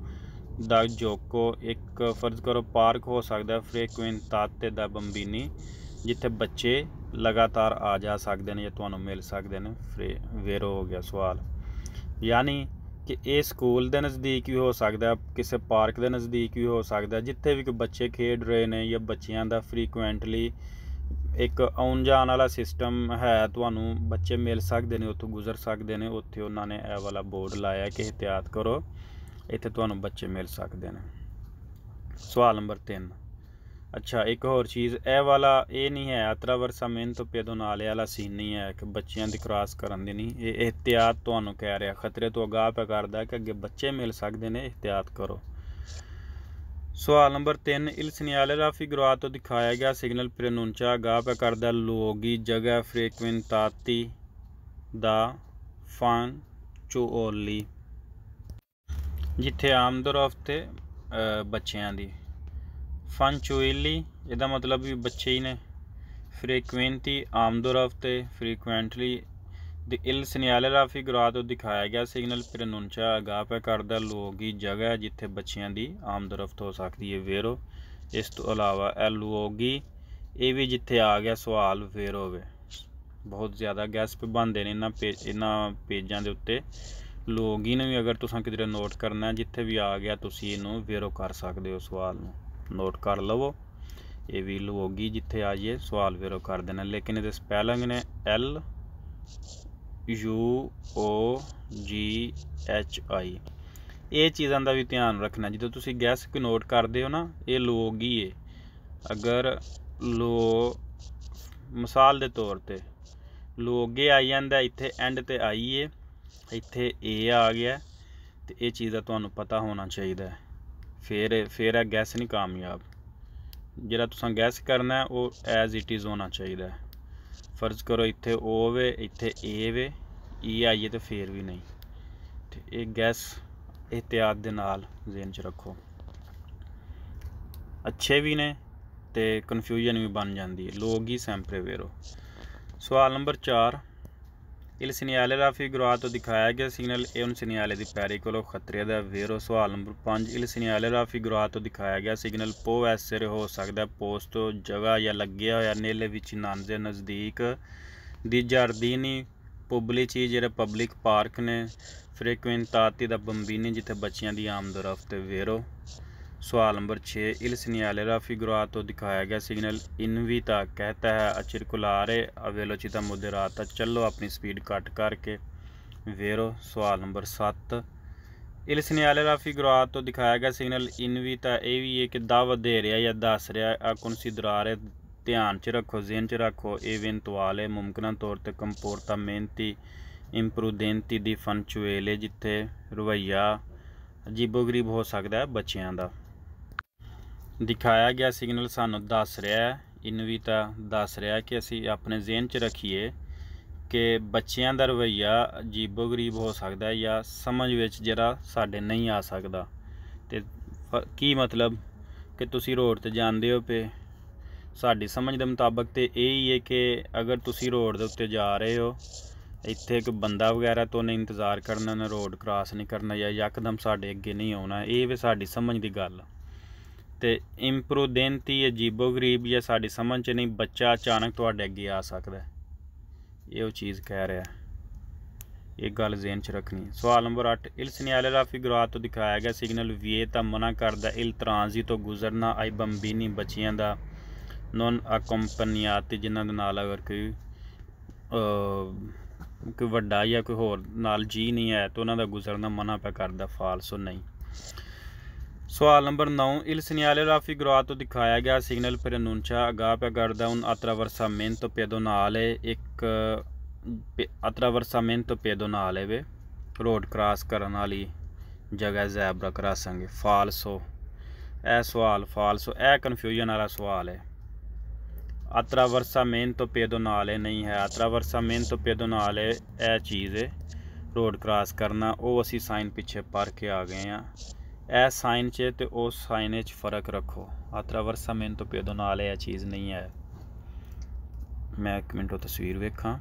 ਦਾ ਜੋਕੋ ਇੱਕ ਫਰਜ਼ ਕਰੋ ਪਾਰਕ ਹੋ ਸਕਦਾ ਫ੍ਰੀਕੁਐਂਟ ਫ੍ਰੀਕੁਇੰਟਾਤੇ ਦਾ ਬੰਬੀਨੀ ਜਿੱਥੇ ਬੱਚੇ ਲਗਾਤਾਰ ਆ ਜਾ ਸਕਦੇ ਨੇ ਜਾਂ ਤੁਹਾਨੂੰ ਮਿਲ ਸਕਦੇ ਨੇ ਫ੍ਰੀ ਵੇਰੋ ਹੋ ਗਿਆ ਸਵਾਲ ਯਾਨੀ ਕਿ ਇਹ ਸਕੂਲ ਦੇ ਨਜ਼ਦੀਕ ਵੀ ਹੋ ਸਕਦਾ ਕਿਸੇ ਪਾਰਕ ਦੇ ਨਜ਼ਦੀਕ ਵੀ ਹੋ ਸਕਦਾ ਜਿੱਥੇ ਵੀ ਕੋਈ ਬੱਚੇ ਖੇਡ ਰਹੇ ਨੇ ਜਾਂ ਬੱਚਿਆਂ ਦਾ ਫ੍ਰੀਕੁਐਂਟਲੀ ਇੱਕ ਆਉਣ ਜਾਣ ਵਾਲਾ ਸਿਸਟਮ ਹੈ ਤੁਹਾਨੂੰ ਬੱਚੇ ਮਿਲ ਸਕਦੇ ਨੇ ਉੱਥੋਂ ਗੁਜ਼ਰ ਸਕਦੇ ਨੇ ਉੱਥੇ ਉਹਨਾਂ ਨੇ ਇਹ ਵਾਲਾ ਬੋਰਡ ਲਾਇਆ ਕਿ ਇhtiyat ਕਰੋ ਇੱਥੇ ਤੁਹਾਨੂੰ ਬੱਚੇ ਮਿਲ ਸਕਦੇ ਨੇ ਸਵਾਲ ਨੰਬਰ 3 ਅੱਛਾ ਇੱਕ ਹੋਰ ਚੀਜ਼ ਇਹ ਵਾਲਾ ਇਹ ਨਹੀਂ ਹੈ ਆਤਰਾ ਵਰਸਾ ਮੇਨ ਤੋਂ ਪੇਦੋ ਨਾਲੇ ਵਾਲਾ ਸੀਨ ਨਹੀਂ ਹੈ ਕਿ ਬੱਚਿਆਂ ਦੀ ਕ੍ਰਾਸ ਕਰਨ ਦੀ ਨਹੀਂ ਇਹ ਇhtiyat ਤੁਹਾਨੂੰ ਕਹਿ ਰਿਹਾ ਖਤਰੇ ਤੋਂ ਅਗਾਹ ਪੈ ਕਰਦਾ ਕਿ ਅੱਗੇ ਬੱਚੇ ਮਿਲ ਸਕਦੇ ਨੇ ਇhtiyat ਕਰੋ ਸਵਾਲ ਨੰਬਰ 3 ਇਲ ਸਿਨਿਆਲੇ ਦਾ ਫਿਗਰਾ ਤੋਂ ਦਿਖਾਇਆ ਗਿਆ ਸਿਗਨਲ ਪ੍ਰਨੁੰਚਾ ਗਾਹ ਪੈ ਕਰਦਾ ਲੋਗੀ ਜਗ੍ਹਾ ਫ੍ਰੀਕੁਇੰਟਾਤੀ ਦਾ ਫਾਂ ਚੋਲੀ ਜਿੱਥੇ ਤੇ ਬੱਚਿਆਂ ਦੀ ਫੰਚੁਇਲੀ ਇਹਦਾ ਮਤਲਬ ਵੀ ਬੱਚੇ ਹੀ ਨੇ ਫ੍ਰੀਕੁਐਂਟੀ ਤੇ ਫ੍ਰੀਕੁਐਂਟਲੀ ਦ ਇਲ ਸਿਨਿਆਲਰਾਫੀ ਗੁਰਾ ਤੋਂ ਦਿਖਾਇਆ ਗਿਆ ਸਿਗਨਲ ਪ੍ਰਨੁੰਚਾ ਅਗਾਹ ਪੈ ਕਰਦਾ ਲੋਗੀ ਜਗ੍ਹਾ ਜਿੱਥੇ ਬੱਚਿਆਂ ਦੀ ਆਮਦਰਫਤ ਹੋ ਸਕਦੀ ਹੈ ਵੇਰੋ ਇਸ ਤੋਂ ਇਲਾਵਾ ਹੋਗੀ ਇਹ ਵੀ ਜਿੱਥੇ ਆ ਗਿਆ ਸਵਾਲ ਫੇਰ ਹੋਵੇ ਬਹੁਤ ਜ਼ਿਆਦਾ ਗੈਸਪ ਬੰਦੇ ਨੇ ਇਹਨਾਂ ਇਹਨਾਂ ਪੇਜਾਂ ਦੇ ਉੱਤੇ ਲੌਗਇਨ ਵੀ ਅਗਰ ਤੁਸੀਂ ਕਿਤੇ ਨੋਟ ਕਰਨਾ ਜਿੱਥੇ ਵੀ ਆ ਗਿਆ ਤੁਸੀਂ ਇਹਨੂੰ ਵੇਰੋ ਕਰ ਸਕਦੇ ਹੋ ਸਵਾਲ ਨੂੰ ਨੋਟ ਕਰ ਲਵੋ ਇਹ ਵੀ ਲੌਗੀ ਜਿੱਥੇ ਆ ਜੇ ਸਵਾਲ ਵੇਰੋ ਕਰ ਦੇਣਾ ਲੇਕਿਨ ਇਹਦੇ ਸਪੈਲਿੰਗ ਨੇ ਐਲ ਯੂ ਓ ਜੀ ਐਚ ਆਈ ਇਹ ਚੀਜ਼ਾਂ ਦਾ ਵੀ ਧਿਆਨ ਰੱਖਣਾ ਜਦੋਂ ਤੁਸੀਂ ਗੈਸ ਕੋ ਨੋਟ ਕਰਦੇ ਹੋ ਨਾ ਇਹ ਲੌਗੀ ਏ ਅਗਰ ਲੋ ਮਿਸਾਲ ਦੇ ਤੌਰ ਤੇ ਲੋਗੇ ਆ ਜਾਂਦਾ ਇੱਥੇ ਐਂਡ ਤੇ ਆਈ ਏ ਇੱਥੇ A ਆ ਗਿਆ ਤੇ ਇਹ ਚੀਜ਼ ਦਾ ਤੁਹਾਨੂੰ ਪਤਾ ਹੋਣਾ ਚਾਹੀਦਾ ਹੈ ਫਿਰ ਫਿਰ ਇਹ ਗੈਸ ਨਹੀਂ ਕਾਮਯਾਬ ਜਿਹੜਾ ਤੁਸੀਂ ਗੈਸ ਕਰਨਾ ਉਹ ਐਜ਼ ਇਟ ਇਜ਼ ਹੋਣਾ ਚਾਹੀਦਾ ਹੈ ਫਰਜ਼ ਕਰੋ ਇੱਥੇ O ਵੇ ਇੱਥੇ A ਵੇ E ਆਈਏ ਤੇ ਫੇਰ ਵੀ ਨਹੀਂ ਤੇ ਇਹ ਗੈਸ ਇhtiyat ਦੇ ਨਾਲ ਜ਼ੇਨ 'ਚ ਰੱਖੋ ਅੱਛੇ ਵੀ ਨੇ ਤੇ ਕਨਫਿਊਜ਼ਨ ਵੀ ਬਣ ਜਾਂਦੀ ਹੈ ਲੋਕ ਹੀ ਸੈਂਪਰੇ ਵੇਰੋ ਸਵਾਲ ਨੰਬਰ 4 ਇਲ ਸਿਨਿਆਲੇ ਰਾਫੀ ਗੁਰਾ ਤੋਂ ਦਿਖਾਇਆ ਗਿਆ ਸਿਗਨਲ ਇਹ ਉਹਨ ਸਿਨਿਆਲੇ ਦੀ ਪੈਰੀ ਕੋਲੋਂ ਖਤਰੇ ਦਾ ਵੇਰੋ ਸਵਾਲ ਨੰਬਰ 5 ਇਲ ਸਿਨਿਆਲੇ ਰਾਫੀ ਗੁਰਾ ਤੋਂ ਦਿਖਾਇਆ ਗਿਆ ਸਿਗਨਲ ਪੋ ਐਸਰ ਹੋ ਸਕਦਾ ਪੋਸਟ ਤੋਂ ਜਗ੍ਹਾ ਜਾਂ ਲੱਗਿਆ ਹੋਇਆ ਨੇਲੇ ਵਿੱਚ ਨੰਦ ਦੇ ਨਜ਼ਦੀਕ ਦੀ ਜਰਦੀਨੀ ਪਬਲਿਕ ਚੀਜ਼ ਜਿਹੜਾ ਪਬਲਿਕ ਪਾਰਕ ਨੇ ਫ੍ਰੀਕੁਐਂਟਾਤੀ ਦਾ ਬੰਬੀਨੀ ਜਿੱਥੇ ਬੱਚਿਆਂ ਦੀ ਰਫਤ ਵੇਰੋ ਸਵਾਲ ਨੰਬਰ 6 सवाल नंबर ਤੋਂ ਦਿਖਾਇਆ ਗਿਆ ਸਿਗਨਲ तो दिखाया गया सिग्नल इनविता कहता है ਅਵੇਲੋਚਿਤਾ ਮੁਦਰਾ ਤਾਂ ਚੱਲੋ ਆਪਣੀ ਸਪੀਡ ਕੱਟ ਕਰਕੇ ਵੇਰੋ ਸਵਾਲ ਨੰਬਰ 7 ਇਲ ਸਿਨਿਆਲੇ ਰਾਫੀ ਗੁਰਾਤ ਤੋਂ ਦਿਖਾਇਆ ਗਿਆ ਸਿਗਨਲ ਇਨ ਵੀ ਤਾਂ ਇਹ ਵੀ ਇਹ ਕਿ ਦਾਅਵਤ ਦੇ ਰਿਹਾ ਜਾਂ ਦੱਸ ਰਿਹਾ ਆ ਕੁਨਸੀ ਦਰਾਰ ਹੈ ਧਿਆਨ 'ਚ ਰੱਖੋ ਜ਼ਿਹਨ 'ਚ ਰੱਖੋ ਇਹ ਵਿੰਤਵਾਲ ਹੈ ਮੁਮਕਨਾ ਤੌਰ ਤੇ ਕੰਪੋਰਤਾ ਮਿਹਨਤੀ ਇੰਪਰੂਦੈਂਤੀ ਦੀ ਫਨਚੁਏਲੇ ਜਿੱਥੇ ਰਵਈਆ ਅਜੀਬੋ ਗਰੀਬ ਹੋ ਸਕਦਾ ਹੈ ਬੱਚਿਆਂ ਦਾ ਦਿਖਾਇਆ ਗਿਆ ਸਿਗਨਲ ਸਾਨੂੰ ਦੱਸ ਰਿਹਾ ਹੈ ਇਹਨੂੰ ਵੀ ਤਾਂ ਦੱਸ ਰਿਹਾ ਕਿ ਅਸੀਂ ਆਪਣੇ ਜ਼ਿਹਨ 'ਚ ਰੱਖੀਏ ਕਿ ਬੱਚਿਆਂ ਦਾ ਰਵਈਆ ਜੀਬੋ ਗਰੀਬ ਹੋ ਸਕਦਾ ਜਾਂ ਸਮਝ ਵਿੱਚ ਜਿਹੜਾ ਸਾਡੇ ਨਹੀਂ ਆ ਸਕਦਾ ਤੇ ਕੀ ਮਤਲਬ ਕਿ ਤੁਸੀਂ ਰੋਡ ਤੇ ਜਾਂਦੇ ਹੋ ਪੇ ਸਾਡੀ ਸਮਝ ਦੇ ਮੁਤਾਬਕ ਤੇ ਇਹ ਹੀ ਹੈ ਕਿ ਅਗਰ ਤੁਸੀਂ ਰੋਡ ਦੇ ਉੱਤੇ ਜਾ ਰਹੇ ਹੋ ਇੱਥੇ ਇੱਕ ਬੰਦਾ ਵਗੈਰਾ ਤੋਂ ਨਹੀਂ ਇੰਤਜ਼ਾਰ ਕਰਨਾ ਨਾ ਰੋਡ ਕ੍ਰਾਸ ਨਹੀਂ ਕਰਨਾ ਜਾਂ ਯਕਦਮ ਸਾਡੇ ਅੱਗੇ ਨਹੀਂ ਆਉਣਾ ਇਹ ਵੀ ਸਾਡੀ ਸਮਝ ਦੀ ਗੱਲ ਹੈ ਤੇ ਇੰਪਰੂਡੈਂਟੀ ਅਜੀਬੋ ਗਰੀਬ ਜਾਂ ਸਾਡੀ ਸਮਝ 'ਚ ਨਹੀਂ ਬੱਚਾ ਅਚਾਨਕ ਤੁਹਾਡੇ ਅੱਗੇ ਆ ਸਕਦਾ ਇਹ ਉਹ ਚੀਜ਼ ਕਹਿ ਰਿਹਾ ਇਹ ਗੱਲ ਜ਼ੇਨ 'ਚ ਰੱਖਣੀ ਸਵਾਲ ਨੰਬਰ 8 ਇਲ ਸਿਨਿਆਲੇ ਦਾ ਫਿਗਰਾਤ ਤੋਂ ਦਿਖਾਇਆ ਗਿਆ ਸਿਗਨਲ ਵੀਏ ਤਾਂ ਮਨਾ ਕਰਦਾ ਇਲ ਤਰਾਂਜ਼ੀ ਤੋਂ ਗੁਜ਼ਰਨਾ ਆਈ ਬੰਬੀਨੀ ਬੱਚਿਆਂ ਦਾ ਨੋਨ ਅਕੰਪਨੀਆਤ ਜਿਨ੍ਹਾਂ ਦੇ ਨਾਲ ਅਗਰ ਕੋਈ ਕੋਈ ਵੱਡਾ ਜਾਂ ਕੋਈ ਹੋਰ ਨਾਲ ਜੀ ਨਹੀਂ ਹੈ ਤਾਂ ਉਹਨਾਂ ਦਾ ਗੁਜ਼ਰਨਾ ਮਨਾ ਪਿਆ ਕਰਦਾ ਫਾਲਸੋ ਨਹੀਂ ਸਵਾਲ ਨੰਬਰ 9 ਇਲ ਸਿਨਿਆਲੇ ਰਾਫੀ गुरात ਤੋਂ ਦਿਖਾਇਆ ਗਿਆ ਸਿਗਨਲ पर अनुंचा ਅਗਾ पे गर्दा उन अतरा वर्षा ਤੋਂ तो पेदो नाले एक अतरा वर्षा ਤੋਂ तो ਨਾਲ ਹੈ ਵੇ ਰੋਡ ਕ੍ਰਾਸ ਕਰਨ ਵਾਲੀ ਜਗ੍ਹਾ ਜ਼ੈਬਰਾ ਕਰਾਸਾਂਗੇ ਫਾਲਸੋ ਇਹ ਸਵਾਲ ਫਾਲਸੋ ਇਹ ਕਨਫਿਊਜ਼ਨ ਵਾਲਾ ਸਵਾਲ ਹੈ ਅਤਰਾ ਵਰਸਾ ਮੇਨ ਤੋਂ ਪੇਦੋ ਨਾਲੇ ਨਹੀਂ ਹੈ ਅਤਰਾ ਵਰਸਾ ਮੇਨ ਤੋਂ ਪੇਦੋ ਨਾਲੇ ਇਹ ਚੀਜ਼ ਹੈ ਰੋਡ ਕ੍ਰਾਸ ਕਰਨਾ ਉਹ ਅਸੀਂ ਸਾਈਨ ਪਿੱਛੇ ਪਰ ਕੇ ਆ ਗਏ ਆ ਸਾਈਨ 'ਚ ਤੇ ਉਹ ਸਾਈਨ 'ਚ ਫਰਕ ਰੱਖੋ ਆਤਰਾ ਵਰਸਾ ਮੈਨ ਤੋਂ पे ਨਾਲ ਇਹ ਚੀਜ਼ ਨਹੀਂ ਹੈ ਮੈਂ ਇੱਕ ਮਿੰਟ ਉਹ ਤਸਵੀਰ ਵੇਖਾਂ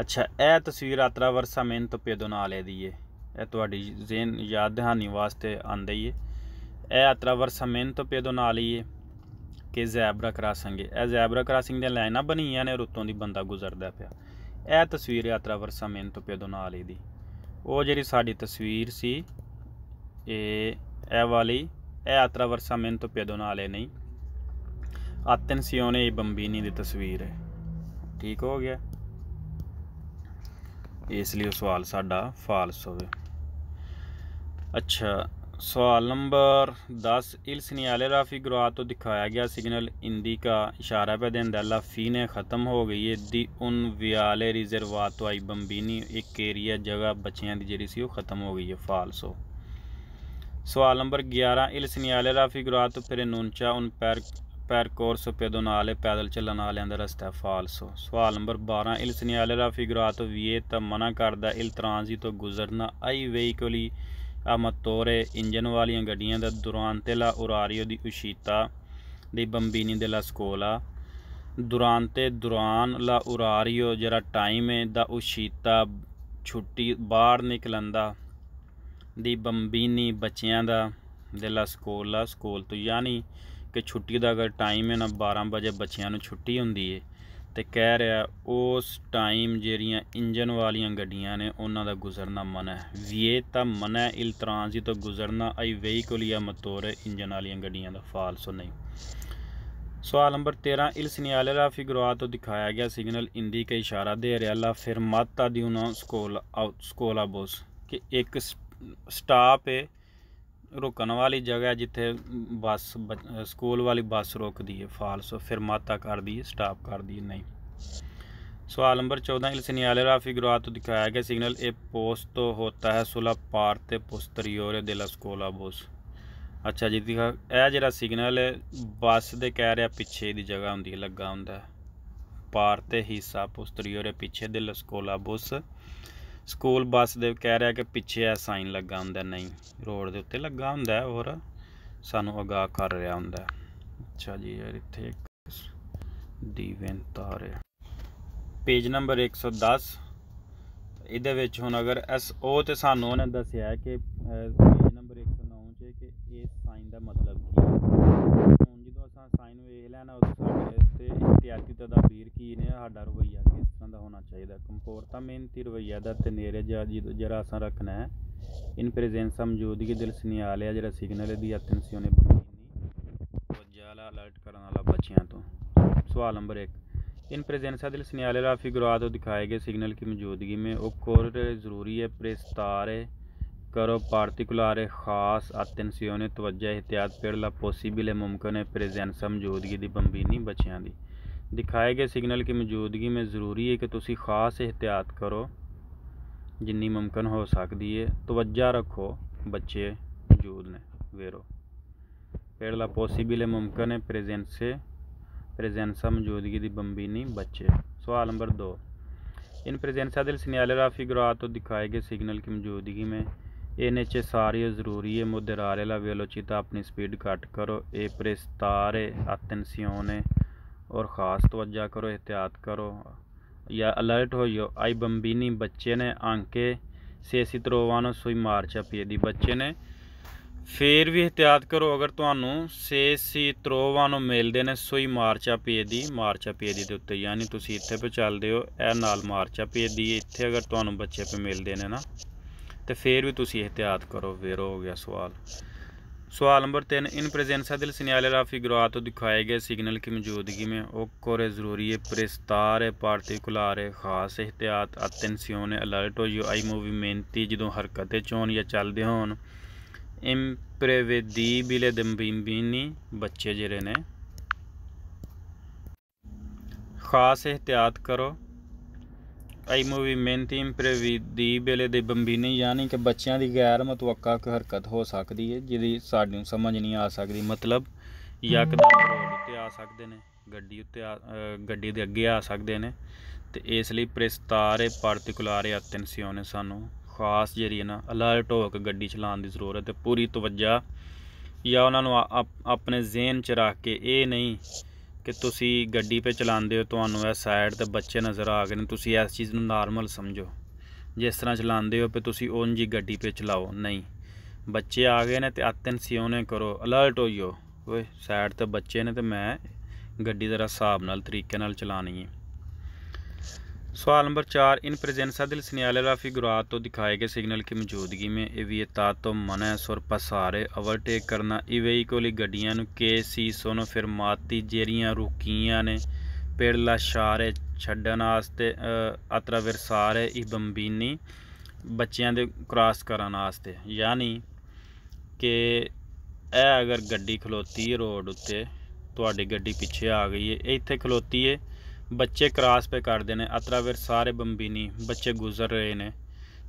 ਅੱਛਾ ਇਹ ਤਸਵੀਰ ਆਤਰਾ ਵਰਸਾ ਮੈਨ ਤੋਂ ਨਾਲ ਇਹ ਦੀ ਏ ਇਹ ਤੁਹਾਡੀ ਜ਼ੇਨ ਯਾਦ ਦਹਾਨੀ ਵਾਸਤੇ ਆਂਦੀ ਏ ਇਹ ਆਤਰਾ ਵਰਸਾ ਮੈਨ ਤੋਂ ਨਾਲ ਹੀ ਹੈ ਕਿ ਜ਼ੈਬਰਾ ਕਰਾਸਿੰਗ ਇਹ ਜ਼ੈਬਰਾ ਕਰਾਸਿੰਗ ਦੀਆਂ ਲਾਈਨਾਂ ਬਣੀਆਂ ਨੇ ਰੁੱਤੋਂ ਦੀ ਬੰਦਾ ਗੁਜ਼ਰਦਾ ਪਿਆ ਇਹ ਤਸਵੀਰ ਆਤਰਾ ਵਰਸਾ ਮੈਨ ਤੋਂ ਨਾਲ ਹੀ ਦੀ ਉਹ ਜਿਹੜੀ ਸਾਡੀ ਤਸਵੀਰ ਸੀ ਇਹ ਇਹ ਇਹ ਵਾਲੀ ਆਤਰਾ ਵਰਸਾ ਤੋਂ ਪਿਆ ਦੋਨਾਂ ਵਾਲੇ ਨਹੀਂ ਆਤਨ ਸਿਓਨੇ ਇਹ ਬੰਬੀਨੀ ਦੀ ਤਸਵੀਰ ਹੈ ਠੀਕ ਹੋ ਗਿਆ ਇਸ ਲਈ ਸਵਾਲ ਸਾਡਾ ਫਾਲਸ ਹੋਵੇ ਅੱਛਾ ਸਵਾਲ ਨੰਬਰ 10 ਇਲ ਆਲੇ ਰਾਫੀ ਗਰਾ ਤੋਂ ਦਿਖਾਇਆ ਗਿਆ ਸਿਗਨਲ ਇੰਦੀ ਦਾ ਇਸ਼ਾਰਾ ਪੈ ਦਿੰਦਾ ਲਾ ਫੀ ਨੇ ਖਤਮ ਹੋ ਗਈ ਹੈ ਦੀ ਉਨ ਵਿਆਲੇ ਤੋਂ ਆਈ ਬੰਬੀਨੀ ਇੱਕ ਏਰੀਆ ਜਗ੍ਹਾ ਬੱਚਿਆਂ ਦੀ ਜਿਹੜੀ ਸੀ ਉਹ ਖਤਮ ਹੋ ਗਈ ਹੈ ਫਾਲਸ ਹੋ सवाल नंबर ग्यारह इल सनियाले राफी गुरात फिर नूनचा उन पैर ਪੈਰ कोर्स पेदो नाल ਨਾਲੇ ਪੈਦਲ ਚੱਲਣ ਵਾਲਿਆਂ ਦਾ ਰਸਤਾ ਫਾਲਸੋ ਸਵਾਲ ਨੰਬਰ 12 ਇਲ ਸਨਿਆਲੇ ਦਾ ਤੋਂ ਵੀਏ ਤਾਂ ਮਨਾ ਕਰਦਾ ਇਲ ਤਰਾਂਜ਼ੀ ਤੋਂ ਗੁਜ਼ਰਨਾ ਆਈ ਵਹੀਕਲੀ ਆ ਮਤੋਰੇ ਇੰਜਨ ਵਾਲੀਆਂ ਗੱਡੀਆਂ ਦਾ ਦੁਰਾਂਤੇ ਲਾ ਉਰਾਰੀਓ ਦੀ ਉਸ਼ੀਤਾ ਦੀ ਬੰਬੀਨੀ ਦੇ ਲਾ ਸਕੋਲਾ ਦੁਰਾਂਤੇ ਦੁਰਾਨ ਲਾ ਉਰਾਰੀਓ ਜਿਹੜਾ ਟਾਈਮ ਹੈ ਦਾ ਉਸ਼ੀਤਾ ਛੁੱਟੀ ਬਾਹਰ ਨਿਕਲੰਦਾ ਦੀ ਬੰਬੀਨੀ ਬੱਚਿਆਂ ਦਾ ਦਿਲਾ ਸਕੂਲ ਆ ਸਕੂਲ ਤੋਂ ਯਾਨੀ ਕਿ ਛੁੱਟੀ ਦਾ ਅਗਰ ਟਾਈਮ ਹੈ ਨਾ 12 ਵਜੇ ਬੱਚਿਆਂ ਨੂੰ ਛੁੱਟੀ ਹੁੰਦੀ ਏ ਤੇ ਕਹਿ ਰਿਹਾ ਉਸ ਟਾਈਮ ਜਿਹੜੀਆਂ ਇੰਜਨ ਵਾਲੀਆਂ ਗੱਡੀਆਂ ਨੇ ਉਹਨਾਂ ਦਾ ਗੁਜ਼ਰਨਾ ਮਨਾ ਹੈ ਤਾਂ ਮਨਾ ਇਲ ਟ੍ਰਾਂਜ਼ਿਟ ਤੋਂ ਗੁਜ਼ਰਨਾ ਵਹੀਕਲ ਜਾਂ ਮਤੋਰ ਇੰਜਨ ਵਾਲੀਆਂ ਗੱਡੀਆਂ ਦਾ ਫਾਲਸ ਨਹੀਂ ਸਵਾਲ ਨੰਬਰ 13 ਇਲ ਸਿਨਿਆਲੇ ਦਾ ਫਿਗਰਾ ਤੋਂ ਦਿਖਾਇਆ ਗਿਆ ਸਿਗਨਲ ਇੰਦੀ ਕੇ ਇਸ਼ਾਰਾ ਦੇ ਰਿਹਾ ਲਾ ਫਿਰ ਮਾਤਾ ਦੀ ਉਹਨਾਂ ਸਕੂਲ ਆਊਟ ਆ ਬੋਸ ਕਿ ਇੱਕ ਸਟਾਪ ਹੈ ਰੁਕਣ ਵਾਲੀ ਜਗ੍ਹਾ ਜਿੱਥੇ ਬੱਸ ਸਕੂਲ ਵਾਲੀ ਬੱਸ ਰੁਕਦੀ ਹੈ ਫਾਲਸ ਫਿਰ ਮਾਤਾ ਕਰਦੀ ਹੈ ਸਟਾਪ ਕਰਦੀ ਹੈ ਨਹੀਂ ਸਵਾਲ ਨੰਬਰ 14 इल सिनियाले राफी गुरात तो दिखाया गया सिग्नल ए पोस्ट तो होता है सुला पारते पोस्तरीओरे ਦੇ ਲਸਕੋਲਾ ਬੋਸ ਅੱਛਾ ਜੀ ਦਿਖਾ ਇਹ ਜਿਹੜਾ ਸਿਗਨਲ ਹੈ ਬੱਸ ਦੇ ਕਹਿ ਰਿਹਾ ਪਿੱਛੇ ਦੀ ਜਗ੍ਹਾ ਹੁੰਦੀ ਹੈ ਲੱਗਾ ਹੁੰਦਾ ਪਾਰ ਤੇ ਹਿੱਸਾ ਪੁਸਤਰੀਓਰੇ ਪਿੱਛੇ ਦੇ ਲਸਕੋਲਾ ਬੋਸ ਸਕੂਲ ਬੱਸ ਦੇ ਕਹਿ ਰਿਹਾ ਕਿ ਪਿੱਛੇ ਆ ਸਾਈਨ ਲੱਗਾ ਹੁੰਦਾ ਨਹੀਂ ਰੋਡ ਦੇ ਉੱਤੇ ਲੱਗਾ ਹੁੰਦਾ ਹੈ ਔਰ ਸਾਨੂੰ ਅਗਾਹ ਕਰ ਰਿਹਾ ਹੁੰਦਾ ਅੱਛਾ ਜੀ ਯਾਰ ਇੱਥੇ ਦੀਵਨ ਤਾਰ ਪੇਜ ਨੰਬਰ 110 ਇਹਦੇ ਵਿੱਚ ਹੁਣ ਅਗਰ ਐਸ ਓ ਤੇ ਸਾਨੂੰ ਉਹਨੇ ਦੱਸਿਆ ਕਿ ਪੇਜ ਨੰਬਰ 109 ਚ ਕਿ ਇਹ ਸਾਈਨ ਦਾ ਮਤਲਬ ਕੀ ਹੈ ਹੁਣ ਜਦੋਂ ਅਸਾਂ ਸਾਈਨ ਵੇਖ ਲੈਣਾ ਉਸ ਸਾਡੇ ਤੇ ਇhtiyati ਤਦਾਬੀਰ ਕੀ ਨੇ ਸਾਡਾ ਰਵਈਆ ਕੀ ਇਦਾਂ ਦਾ ਹੋਣਾ ਚਾਹੀਦਾ ਕੰਪੋਰਤਾ ਮਿਹਨਤੀ ਰਵਈਆ ਦਾ ਤੇ ਨੇਰੇ ਜਾ ਜਿਹੜਾ ਅਸਾਂ ਰੱਖਣਾ ਹੈ ਇਨ ਪ੍ਰੈਜ਼ੈਂਸ ਸਮਝੂਦਗੀ ਦਿਲ ਸਨਿਆਲ ਲਿਆ ਜਿਹੜਾ ਸਿਗਨਲ ਦੀ ਅਟੈਂਸੀ ਉਹਨੇ ਬਮੀਨੀ ਵਜਾਲਾ ਅਲਰਟ ਕਰਨ ਵਾਲਾ ਬੱਚਿਆਂ ਤੋਂ ਸਵਾਲ ਨੰਬਰ 1 ਇਨ ਪ੍ਰੈਜ਼ੈਂਸ ਦਿਲ ਸਨਿਆਲ ਹੈ ਰਾਫੀ ਗੁਰਾਦ ਦਿਖਾਏ ਗਏ ਸਿਗਨਲ ਦੀ ਮੌਜੂਦਗੀ ਮੇ ਉਹ ਕੋਰ ਜ਼ਰੂਰੀ ਹੈ ਪ੍ਰਸਤਾਰ ਹੈ ਕਰੋ ਪਾਰਟਿਕੂਲਰ ਹੈ ਖਾਸ ਅਟੈਂਸੀ ਉਹਨੇ ਤਵੱਜਾ ਇhtiyat ਪੇੜ ਲਾ ਪੋਸੀਬਲ ਹੈ ਮਮਕਨ ਹੈ ਪ੍ਰੈਜ਼ੈਂਸ ਸਮਝੂਦਗੀ ਦੀ ਬੰਬੀਨੀ ਬੱਚਿਆਂ ਦੀ दिखाए गए सिग्नल की मौजूदगी में ज़रूरी है कि तुम खास एहतियात करो जिनी मुमकिन हो सकती है तवज्जा रखो बच्चे मौजूद ने वेरो पहला पॉसिबल मुमकिन है प्रेजेंसे प्रेजेंसा मौजूदगी दी बम्बीनी बच्चे सवाल नंबर दो इन प्रेजेंसा दिल सिनियालेफी ग्राह तो दिखाए गए सिग्नल की मौजूदगी में इन चे सारी जरूरी है मुद्दे आ रेला वेलोचिता अपनी स्पीड घट करो ए प्रेस्तारे अतन सियोने और ख़ास तोज्जा ਕਰੋ एहतियात करो या अलर्ट ਆਈ ਬੰਬੀਨੀ ਬੱਚੇ ਨੇ ने आंके ਸਿਆਸੀ ਤਰੋਵਾਨ ਸੋਈ ਮਾਰਚਾ ਪੀ ਦੀ ਬੱਚੇ ਨੇ ਫੇਰ ਵੀ ਇhtiyat ਕਰੋ ਅਗਰ ਤੁਹਾਨੂੰ ਸਿਆਸੀ ਤਰੋਵਾਨ ਮਿਲਦੇ ਨੇ ਸੋਈ ਮਾਰਚਾ ਪੀ ਦੀ ਮਾਰਚਾ ਪੀ ਦੀ ਦੇ ਉੱਤੇ ਯਾਨੀ ਤੁਸੀਂ ਇੱਥੇ ਪੇ ਚੱਲਦੇ ਹੋ ਇਹ ਨਾਲ ਮਾਰਚਾ ਪੀ ਦੀ ਇੱਥੇ ਅਗਰ ਤੁਹਾਨੂੰ ਬੱਚੇ ਪੇ ਮਿਲਦੇ ਨੇ ਨਾ ਤੇ ਫੇਰ ਵੀ ਤੁਸੀਂ ਇhtiyat ਕਰੋ ਵੇਰੋ ਹੋ ਗਿਆ ਸਵਾਲ सवाल नंबर तीन इन प्रेजेंसा दिल सिनेल फिगरा तो दिखाए गए सिग्नल की मौजूदगी में ओकर ज़रूरी प्रस्तार पार्टिकुलर खास एहतियात अतनसियोन अलर्ट हो जो आई मूवी मेहनती जो हरकत च होन या चलते होन इम्प्रेवेदी बिले दम्बीनी बच्चे जड़े ने खास एहतियात करो ਆਈ ਮੂਵੀ ਪ੍ਰੇਵੀ ਦੀ ਬੇਲੇ ਦੇ ਬੰਬੀਨੇ ਯਾਨੀ ਕਿ ਬੱਚਿਆਂ ਦੀ ਗੈਰ ਮਤਵਕਾ ਹਰਕਤ ਹੋ ਸਕਦੀ ਹੈ ਜਿਹਦੀ ਸਾਨੂੰ ਸਮਝ ਨਹੀਂ ਆ ਸਕਦੀ ਮਤਲਬ ਯਕਦਮ ਰੋਡ ਉੱਤੇ ਆ ਸਕਦੇ ਨੇ ਗੱਡੀ ਉੱਤੇ ਗੱਡੀ ਦੇ ਅੱਗੇ ਆ ਸਕਦੇ ਨੇ ਤੇ ਇਸ ਲਈ ਪ੍ਰਸਤਾਰੇ ਪਾਰਟਿਕੂਲਾਰੇ ਅਤੈਂਸੀਓ ਨੇ ਸਾਨੂੰ ਖਾਸ ਜਿਹੜੀ ਨਾ ਅਲਰਟ ਹੋ ਕੇ ਗੱਡੀ ਚਲਾਉਣ ਦੀ ਜ਼ਰੂਰਤ ਹੈ ਪੂਰੀ ਤਵੱਜਾ ਜਾਂ ਉਹਨਾਂ ਨੂੰ ਆਪਣੇ ਜ਼ਿਹਨ 'ਚ ਰੱਖ ਕੇ ਇਹ ਨਹੀਂ ਕਿ ਤੁਸੀਂ ਗੱਡੀ 'ਤੇ ਚਲਾਉਂਦੇ ਹੋ ਤੁਹਾਨੂੰ ਇਹ ਸਾਈਡ ਤੇ ਬੱਚੇ ਨਜ਼ਰ ਆ ਗਏ ਨੇ ਤੁਸੀਂ ਇਸ ਚੀਜ਼ ਨੂੰ ਨਾਰਮਲ ਸਮਝੋ ਜਿਸ ਤਰ੍ਹਾਂ ਚਲਾਉਂਦੇ ਹੋ ਤੇ ਤੁਸੀਂ ਉਹਨਾਂ ਜੀ ਗੱਡੀ 'ਤੇ ਚਲਾਓ ਨਹੀਂ ਬੱਚੇ ਆ ਗਏ ਨੇ ਤੇ ਆਤਨ ਸਿਓਨੇ ਕਰੋ ਅਲਰਟ ਹੋਈਓ ਓਏ ਸਾਈਡ ਤੇ ਬੱਚੇ ਨੇ ਤੇ ਮੈਂ ਗੱਡੀ ਜ਼ਰਾ ਹਿਸਾਬ ਨਾਲ ਤਰੀਕੇ ਨਾਲ ਚਲਾਣੀ ਹੈ ਸਵਾਲ ਨੰਬਰ 4 ਇਨ ਪ੍ਰੈਜ਼ੈਂਸ ਪ੍ਰੈਜ਼ੈਂਸਾ ਦਿਲ ਸਨਿਆਲੇਲਾ ਗੁਰਾਤ ਤੋਂ ਦਿਖਾਏ ਗਏ ਸਿਗਨਲ ਕੀ ਮੌਜੂਦਗੀ ਮੇਂ ਇਹ ਵੀ ਤਾਤ ਤੋਂ ਮਨੈ ਸੁਰ ਪਸਾਰੇ ਓਵਰਟੇਕ ਕਰਨਾ ਇਹ ਵਹੀਕਲੀ ਗੱਡੀਆਂ ਨੂੰ ਕੇ ਸੀ ਸੋਨੋ ਫਿਰ ਮਾਤੀ ਜੇਰੀਆਂ ਰੁਕੀਆਂ ਨੇ ਪਿਰਲਾ ਸ਼ਾਰੇ ਛੱਡਣ ਆਸਤੇ ਅਤਰਾ ਵਿਰਸਾਰੇ ਇਹ ਬੰਬੀਨੀ ਬੱਚਿਆਂ ਦੇ ਕ੍ਰਾਸ ਕਰਨ ਆਸਤੇ ਯਾਨੀ ਕਿ ਇਹ ਅਗਰ ਗੱਡੀ ਖਲੋਤੀ ਰੋਡ ਉੱਤੇ ਤੁਹਾਡੀ ਗੱਡੀ ਪਿੱਛੇ ਆ ਗਈ ਹੈ ਇੱਥੇ ਖਲੋਤੀ ਹੈ ਬੱਚੇ ਕ੍ਰਾਸ ਪੇ ਕਰਦੇ ਨੇ ਅਤਰਾਵੇਰ ਸਾਰੇ ਬੰਬੀਨੀ ਬੱਚੇ ਗੁਜ਼ਰ ਰਹੇ ਨੇ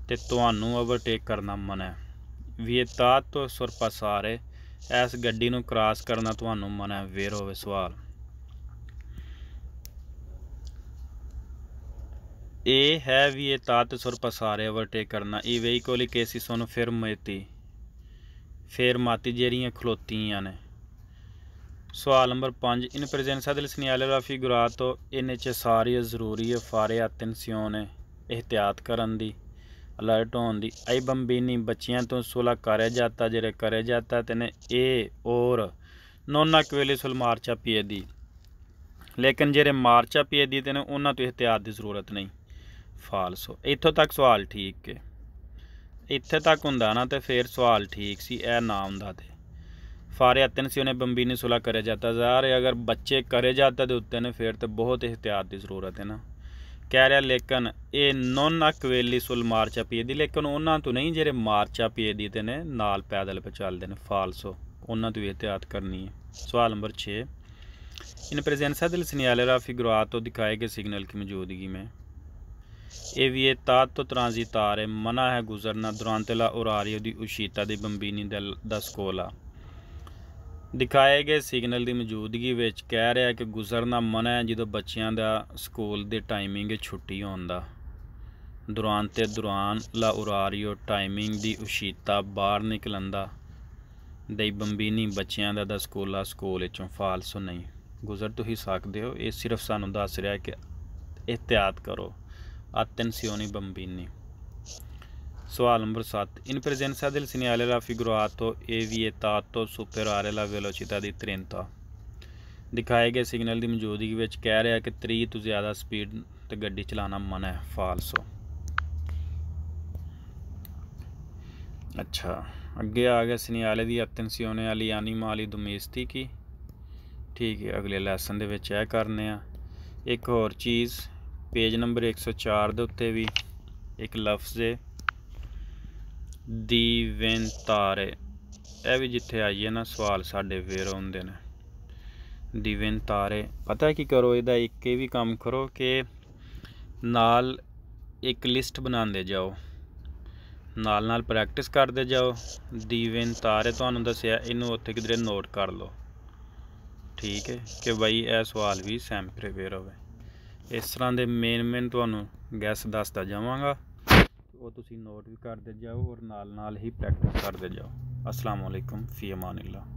ਤੇ ਤੁਹਾਨੂੰ ਓਵਰਟੇਕ ਕਰਨਾ ਮਨਾ ਹੈ ਵਿਏਤਾ ਤੋਂ ਸਾਰੇ ਐਸ ਗੱਡੀ ਨੂੰ ਕ੍ਰਾਸ ਕਰਨਾ ਤੁਹਾਨੂੰ ਮਨਾ ਹੈ ਵੇਰ ਹੋਵੇ ਸਵਾਲ ਇਹ ਹੈ ਵੀ ਇਹ ਤਾਤ ਸੁਰ ਪਸਾਰੇ ਓਵਰਟੇਕ ਕਰਨਾ ਇਹ ਕੋਲੀ ਕੇਸੀ ਸੋਨ ਫਿਰ ਮੇਤੀ ਫਿਰ ਮਾਤੀ ਜਿਹੜੀਆਂ ਖਲੋਤੀਆਂ ਨੇ ਸਵਾਲ ਨੰਬਰ 5 ਇਨ ਪ੍ਰੈਜ਼ੈਂਸ दिल सनियाला फिगुरा तो इन च ਸਾਰੀ ਜ਼ਰੂਰੀ ਹੈ ਫਾਰਿਆ ਤਿੰਸਿਓਨ ਇhtiyat ਕਰਨ ਦੀ ਅਲਰਟ ਹੋਣ ਦੀ ਆਈ ਬੰਬੀਨੀ ਬੱਚਿਆਂ ਤੋਂ ਸੁਲਾ ਕਰਿਆ ਜਾਂਦਾ ਜਿਹੜੇ ਕਰਿਆ ਜਾਂਦਾ ਤਨੇ ਇਹ ਔਰ ਨੋਨਾ ਕਵੇਲੇ ਸੁਲ ਮਾਰਚਾ ਪੀਏ ਦੀ ਲੇਕਿਨ ਜਿਹੜੇ ਮਾਰਚਾ ਪੀਏ ਦੀ ਤਨੇ ਉਹਨਾਂ ਤੋਂ ਇhtiyat ਦੀ ਜ਼ਰੂਰਤ ਨਹੀਂ ਫਾਲਸ ਇੱਥੋਂ ਤੱਕ ਸਵਾਲ ਠੀਕ ਹੈ ਇੱਥੇ ਤੱਕ ਹੁੰਦਾ ਨਾ ਤੇ ਫੇਰ ਸਵਾਲ ਠੀਕ ਸੀ ਇਹ ਨਾਮ ਦਾ ਤੇ फारे आते हैं सी उन्हें बम्बी ने सुलह करे जाता ज़ाहिर है अगर बच्चे करे जाता तो उत्ते ने फिर तो बहुत एहतियात की ਜ਼ਰੂਰਤ है ना ਕਹਿ ਰਿਹਾ ਲੇਕਿਨ ਇਹ ਨੋਨਾ ਕਵੇਲੀ ਸੁਲ ਮਾਰਚਾ ਪੀਏ ਦੀ ਲੇਕਿਨ ਉਹਨਾਂ ਤੋਂ ਨਹੀਂ ਜਿਹੜੇ ਮਾਰਚਾ ਪੀਏ ਦੀ ਤੇ ਨੇ ਨਾਲ ਪੈਦਲ ਪੇ ਚੱਲਦੇ ਨੇ ਫਾਲਸੋ ਉਹਨਾਂ ਤੋਂ ਇhtiyat ਕਰਨੀ ਹੈ ਸਵਾਲ ਨੰਬਰ 6 इन प्रेजेंसा दिल सिनियाले राफी गुरात तो दिखाए गए सिग्नल की मौजूदगी में ए वी ए तात तो तरांजी तार है मना है गुजरना दुरानतला और आरियो दी उशीता दी बम्बीनी दल दस कोला ਦਿਖਾਏ ਗਏ ਸਿਗਨਲ ਦੀ ਮੌਜੂਦਗੀ ਵਿੱਚ ਕਹਿ ਰਿਹਾ ਕਿ ਗੁਜ਼ਰਨਾ ਮਨਾ ਹੈ ਜਦੋਂ ਬੱਚਿਆਂ ਦਾ ਸਕੂਲ ਦੇ ਟਾਈਮਿੰਗ ਛੁੱਟੀ ਹੁੰਦਾ ਦੌਰਾਨ ਤੇ ਦੌਰਾਨ ਲਾ ਉਰਾਰੀਓ ਟਾਈਮਿੰਗ ਦੀ ਉਸ਼ੀਤਾ ਬਾਹਰ ਨਿਕਲੰਦਾ ਦੇ ਬੰਬੀਨੀ ਬੱਚਿਆਂ ਦਾ ਦਾ ਸਕੂਲਾ ਸਕੂਲ ਵਿੱਚੋਂ ਫਾਲਸੋ ਨਹੀਂ ਗੁਜ਼ਰ ਤੁਸੀਂ ਸਕਦੇ ਹੋ ਇਹ ਸਿਰਫ ਸਾਨੂੰ ਦੱਸ ਰਿਹਾ ਕਿ ਇhtiyat ਕਰੋ ਆਤਨ ਸਿਓਨੀ ਬੰਬੀਨੀ Sua number 7. In presenza del segnale raffigurato è vietato superare la velocità di 30. ਦਿਖਾਏ ਗਏ ਸਿਗਨਲ ਦੀ ਮੌਜੂਦਗੀ ਵਿੱਚ ਕਹਿ ਰਿਹਾ ਕਿ 30 ਤੋਂ ਜ਼ਿਆਦਾ ਸਪੀਡ ਤੇ ਗੱਡੀ ਚਲਾਉਣਾ ਮਨ ਹੈ ਫਾਲਸੋ अच्छा आगे आ गया सनियाले की अतनसियोने आली आनी माली दमिस्ती की ठीक है अगले लैसन के करने एक होर चीज़ पेज नंबर एक सौ चार के उत्ते भी एक लफ्ज़ है ਦੀ ਵਿੰਤਾਰੇ ਇਹ ਵੀ ਜਿੱਥੇ ਆਈਏ ਨਾ ਸਵਾਲ ਸਾਡੇ ਫੇਰ ਆਉਂਦੇ ਨੇ ਦੀ ਵਿੰਤਾਰੇ ਪਤਾ ਕੀ ਕਰੋ ਇਹਦਾ ਇੱਕ ਇਹ ਵੀ ਕੰਮ ਕਰੋ ਕਿ ਨਾਲ ਇੱਕ ਲਿਸਟ ਬਣਾਉਂਦੇ ਜਾਓ ਨਾਲ ਨਾਲ ਪ੍ਰੈਕਟਿਸ ਕਰਦੇ ਜਾਓ ਦੀ ਵਿੰਤਾਰੇ ਤੁਹਾਨੂੰ ਦੱਸਿਆ ਇਹਨੂੰ ਉੱਥੇ ਕਿਧਰੇ ਨੋਟ ਕਰ ਲਓ ਠੀਕ ਹੈ ਕਿ ਬਈ ਇਹ ਸਵਾਲ ਵੀ ਸੈਮ ਪ੍ਰੀਪੇਅਰ ਹੋਵੇ ਇਸ ਤਰ੍ਹਾਂ ਦੇ ਮੇਨ ਮੇਨ ਤੁਹਾਨੂੰ ਗੈਸ ਦੱਸਦਾ ਜਾਵਾਂਗਾ ਉਹ ਤੁਸੀਂ ਨੋਟ ਵੀ ਕਰਦੇ ਜਾਓ ਔਰ ਨਾਲ ਨਾਲ ਹੀ ਪ੍ਰੈਕਟਿਸ ਕਰਦੇ ਜਾਓ ਅਸਲਾਮੁਅਲੈਕੁਮ ਫੀ ਅਮਾਨਿਲlah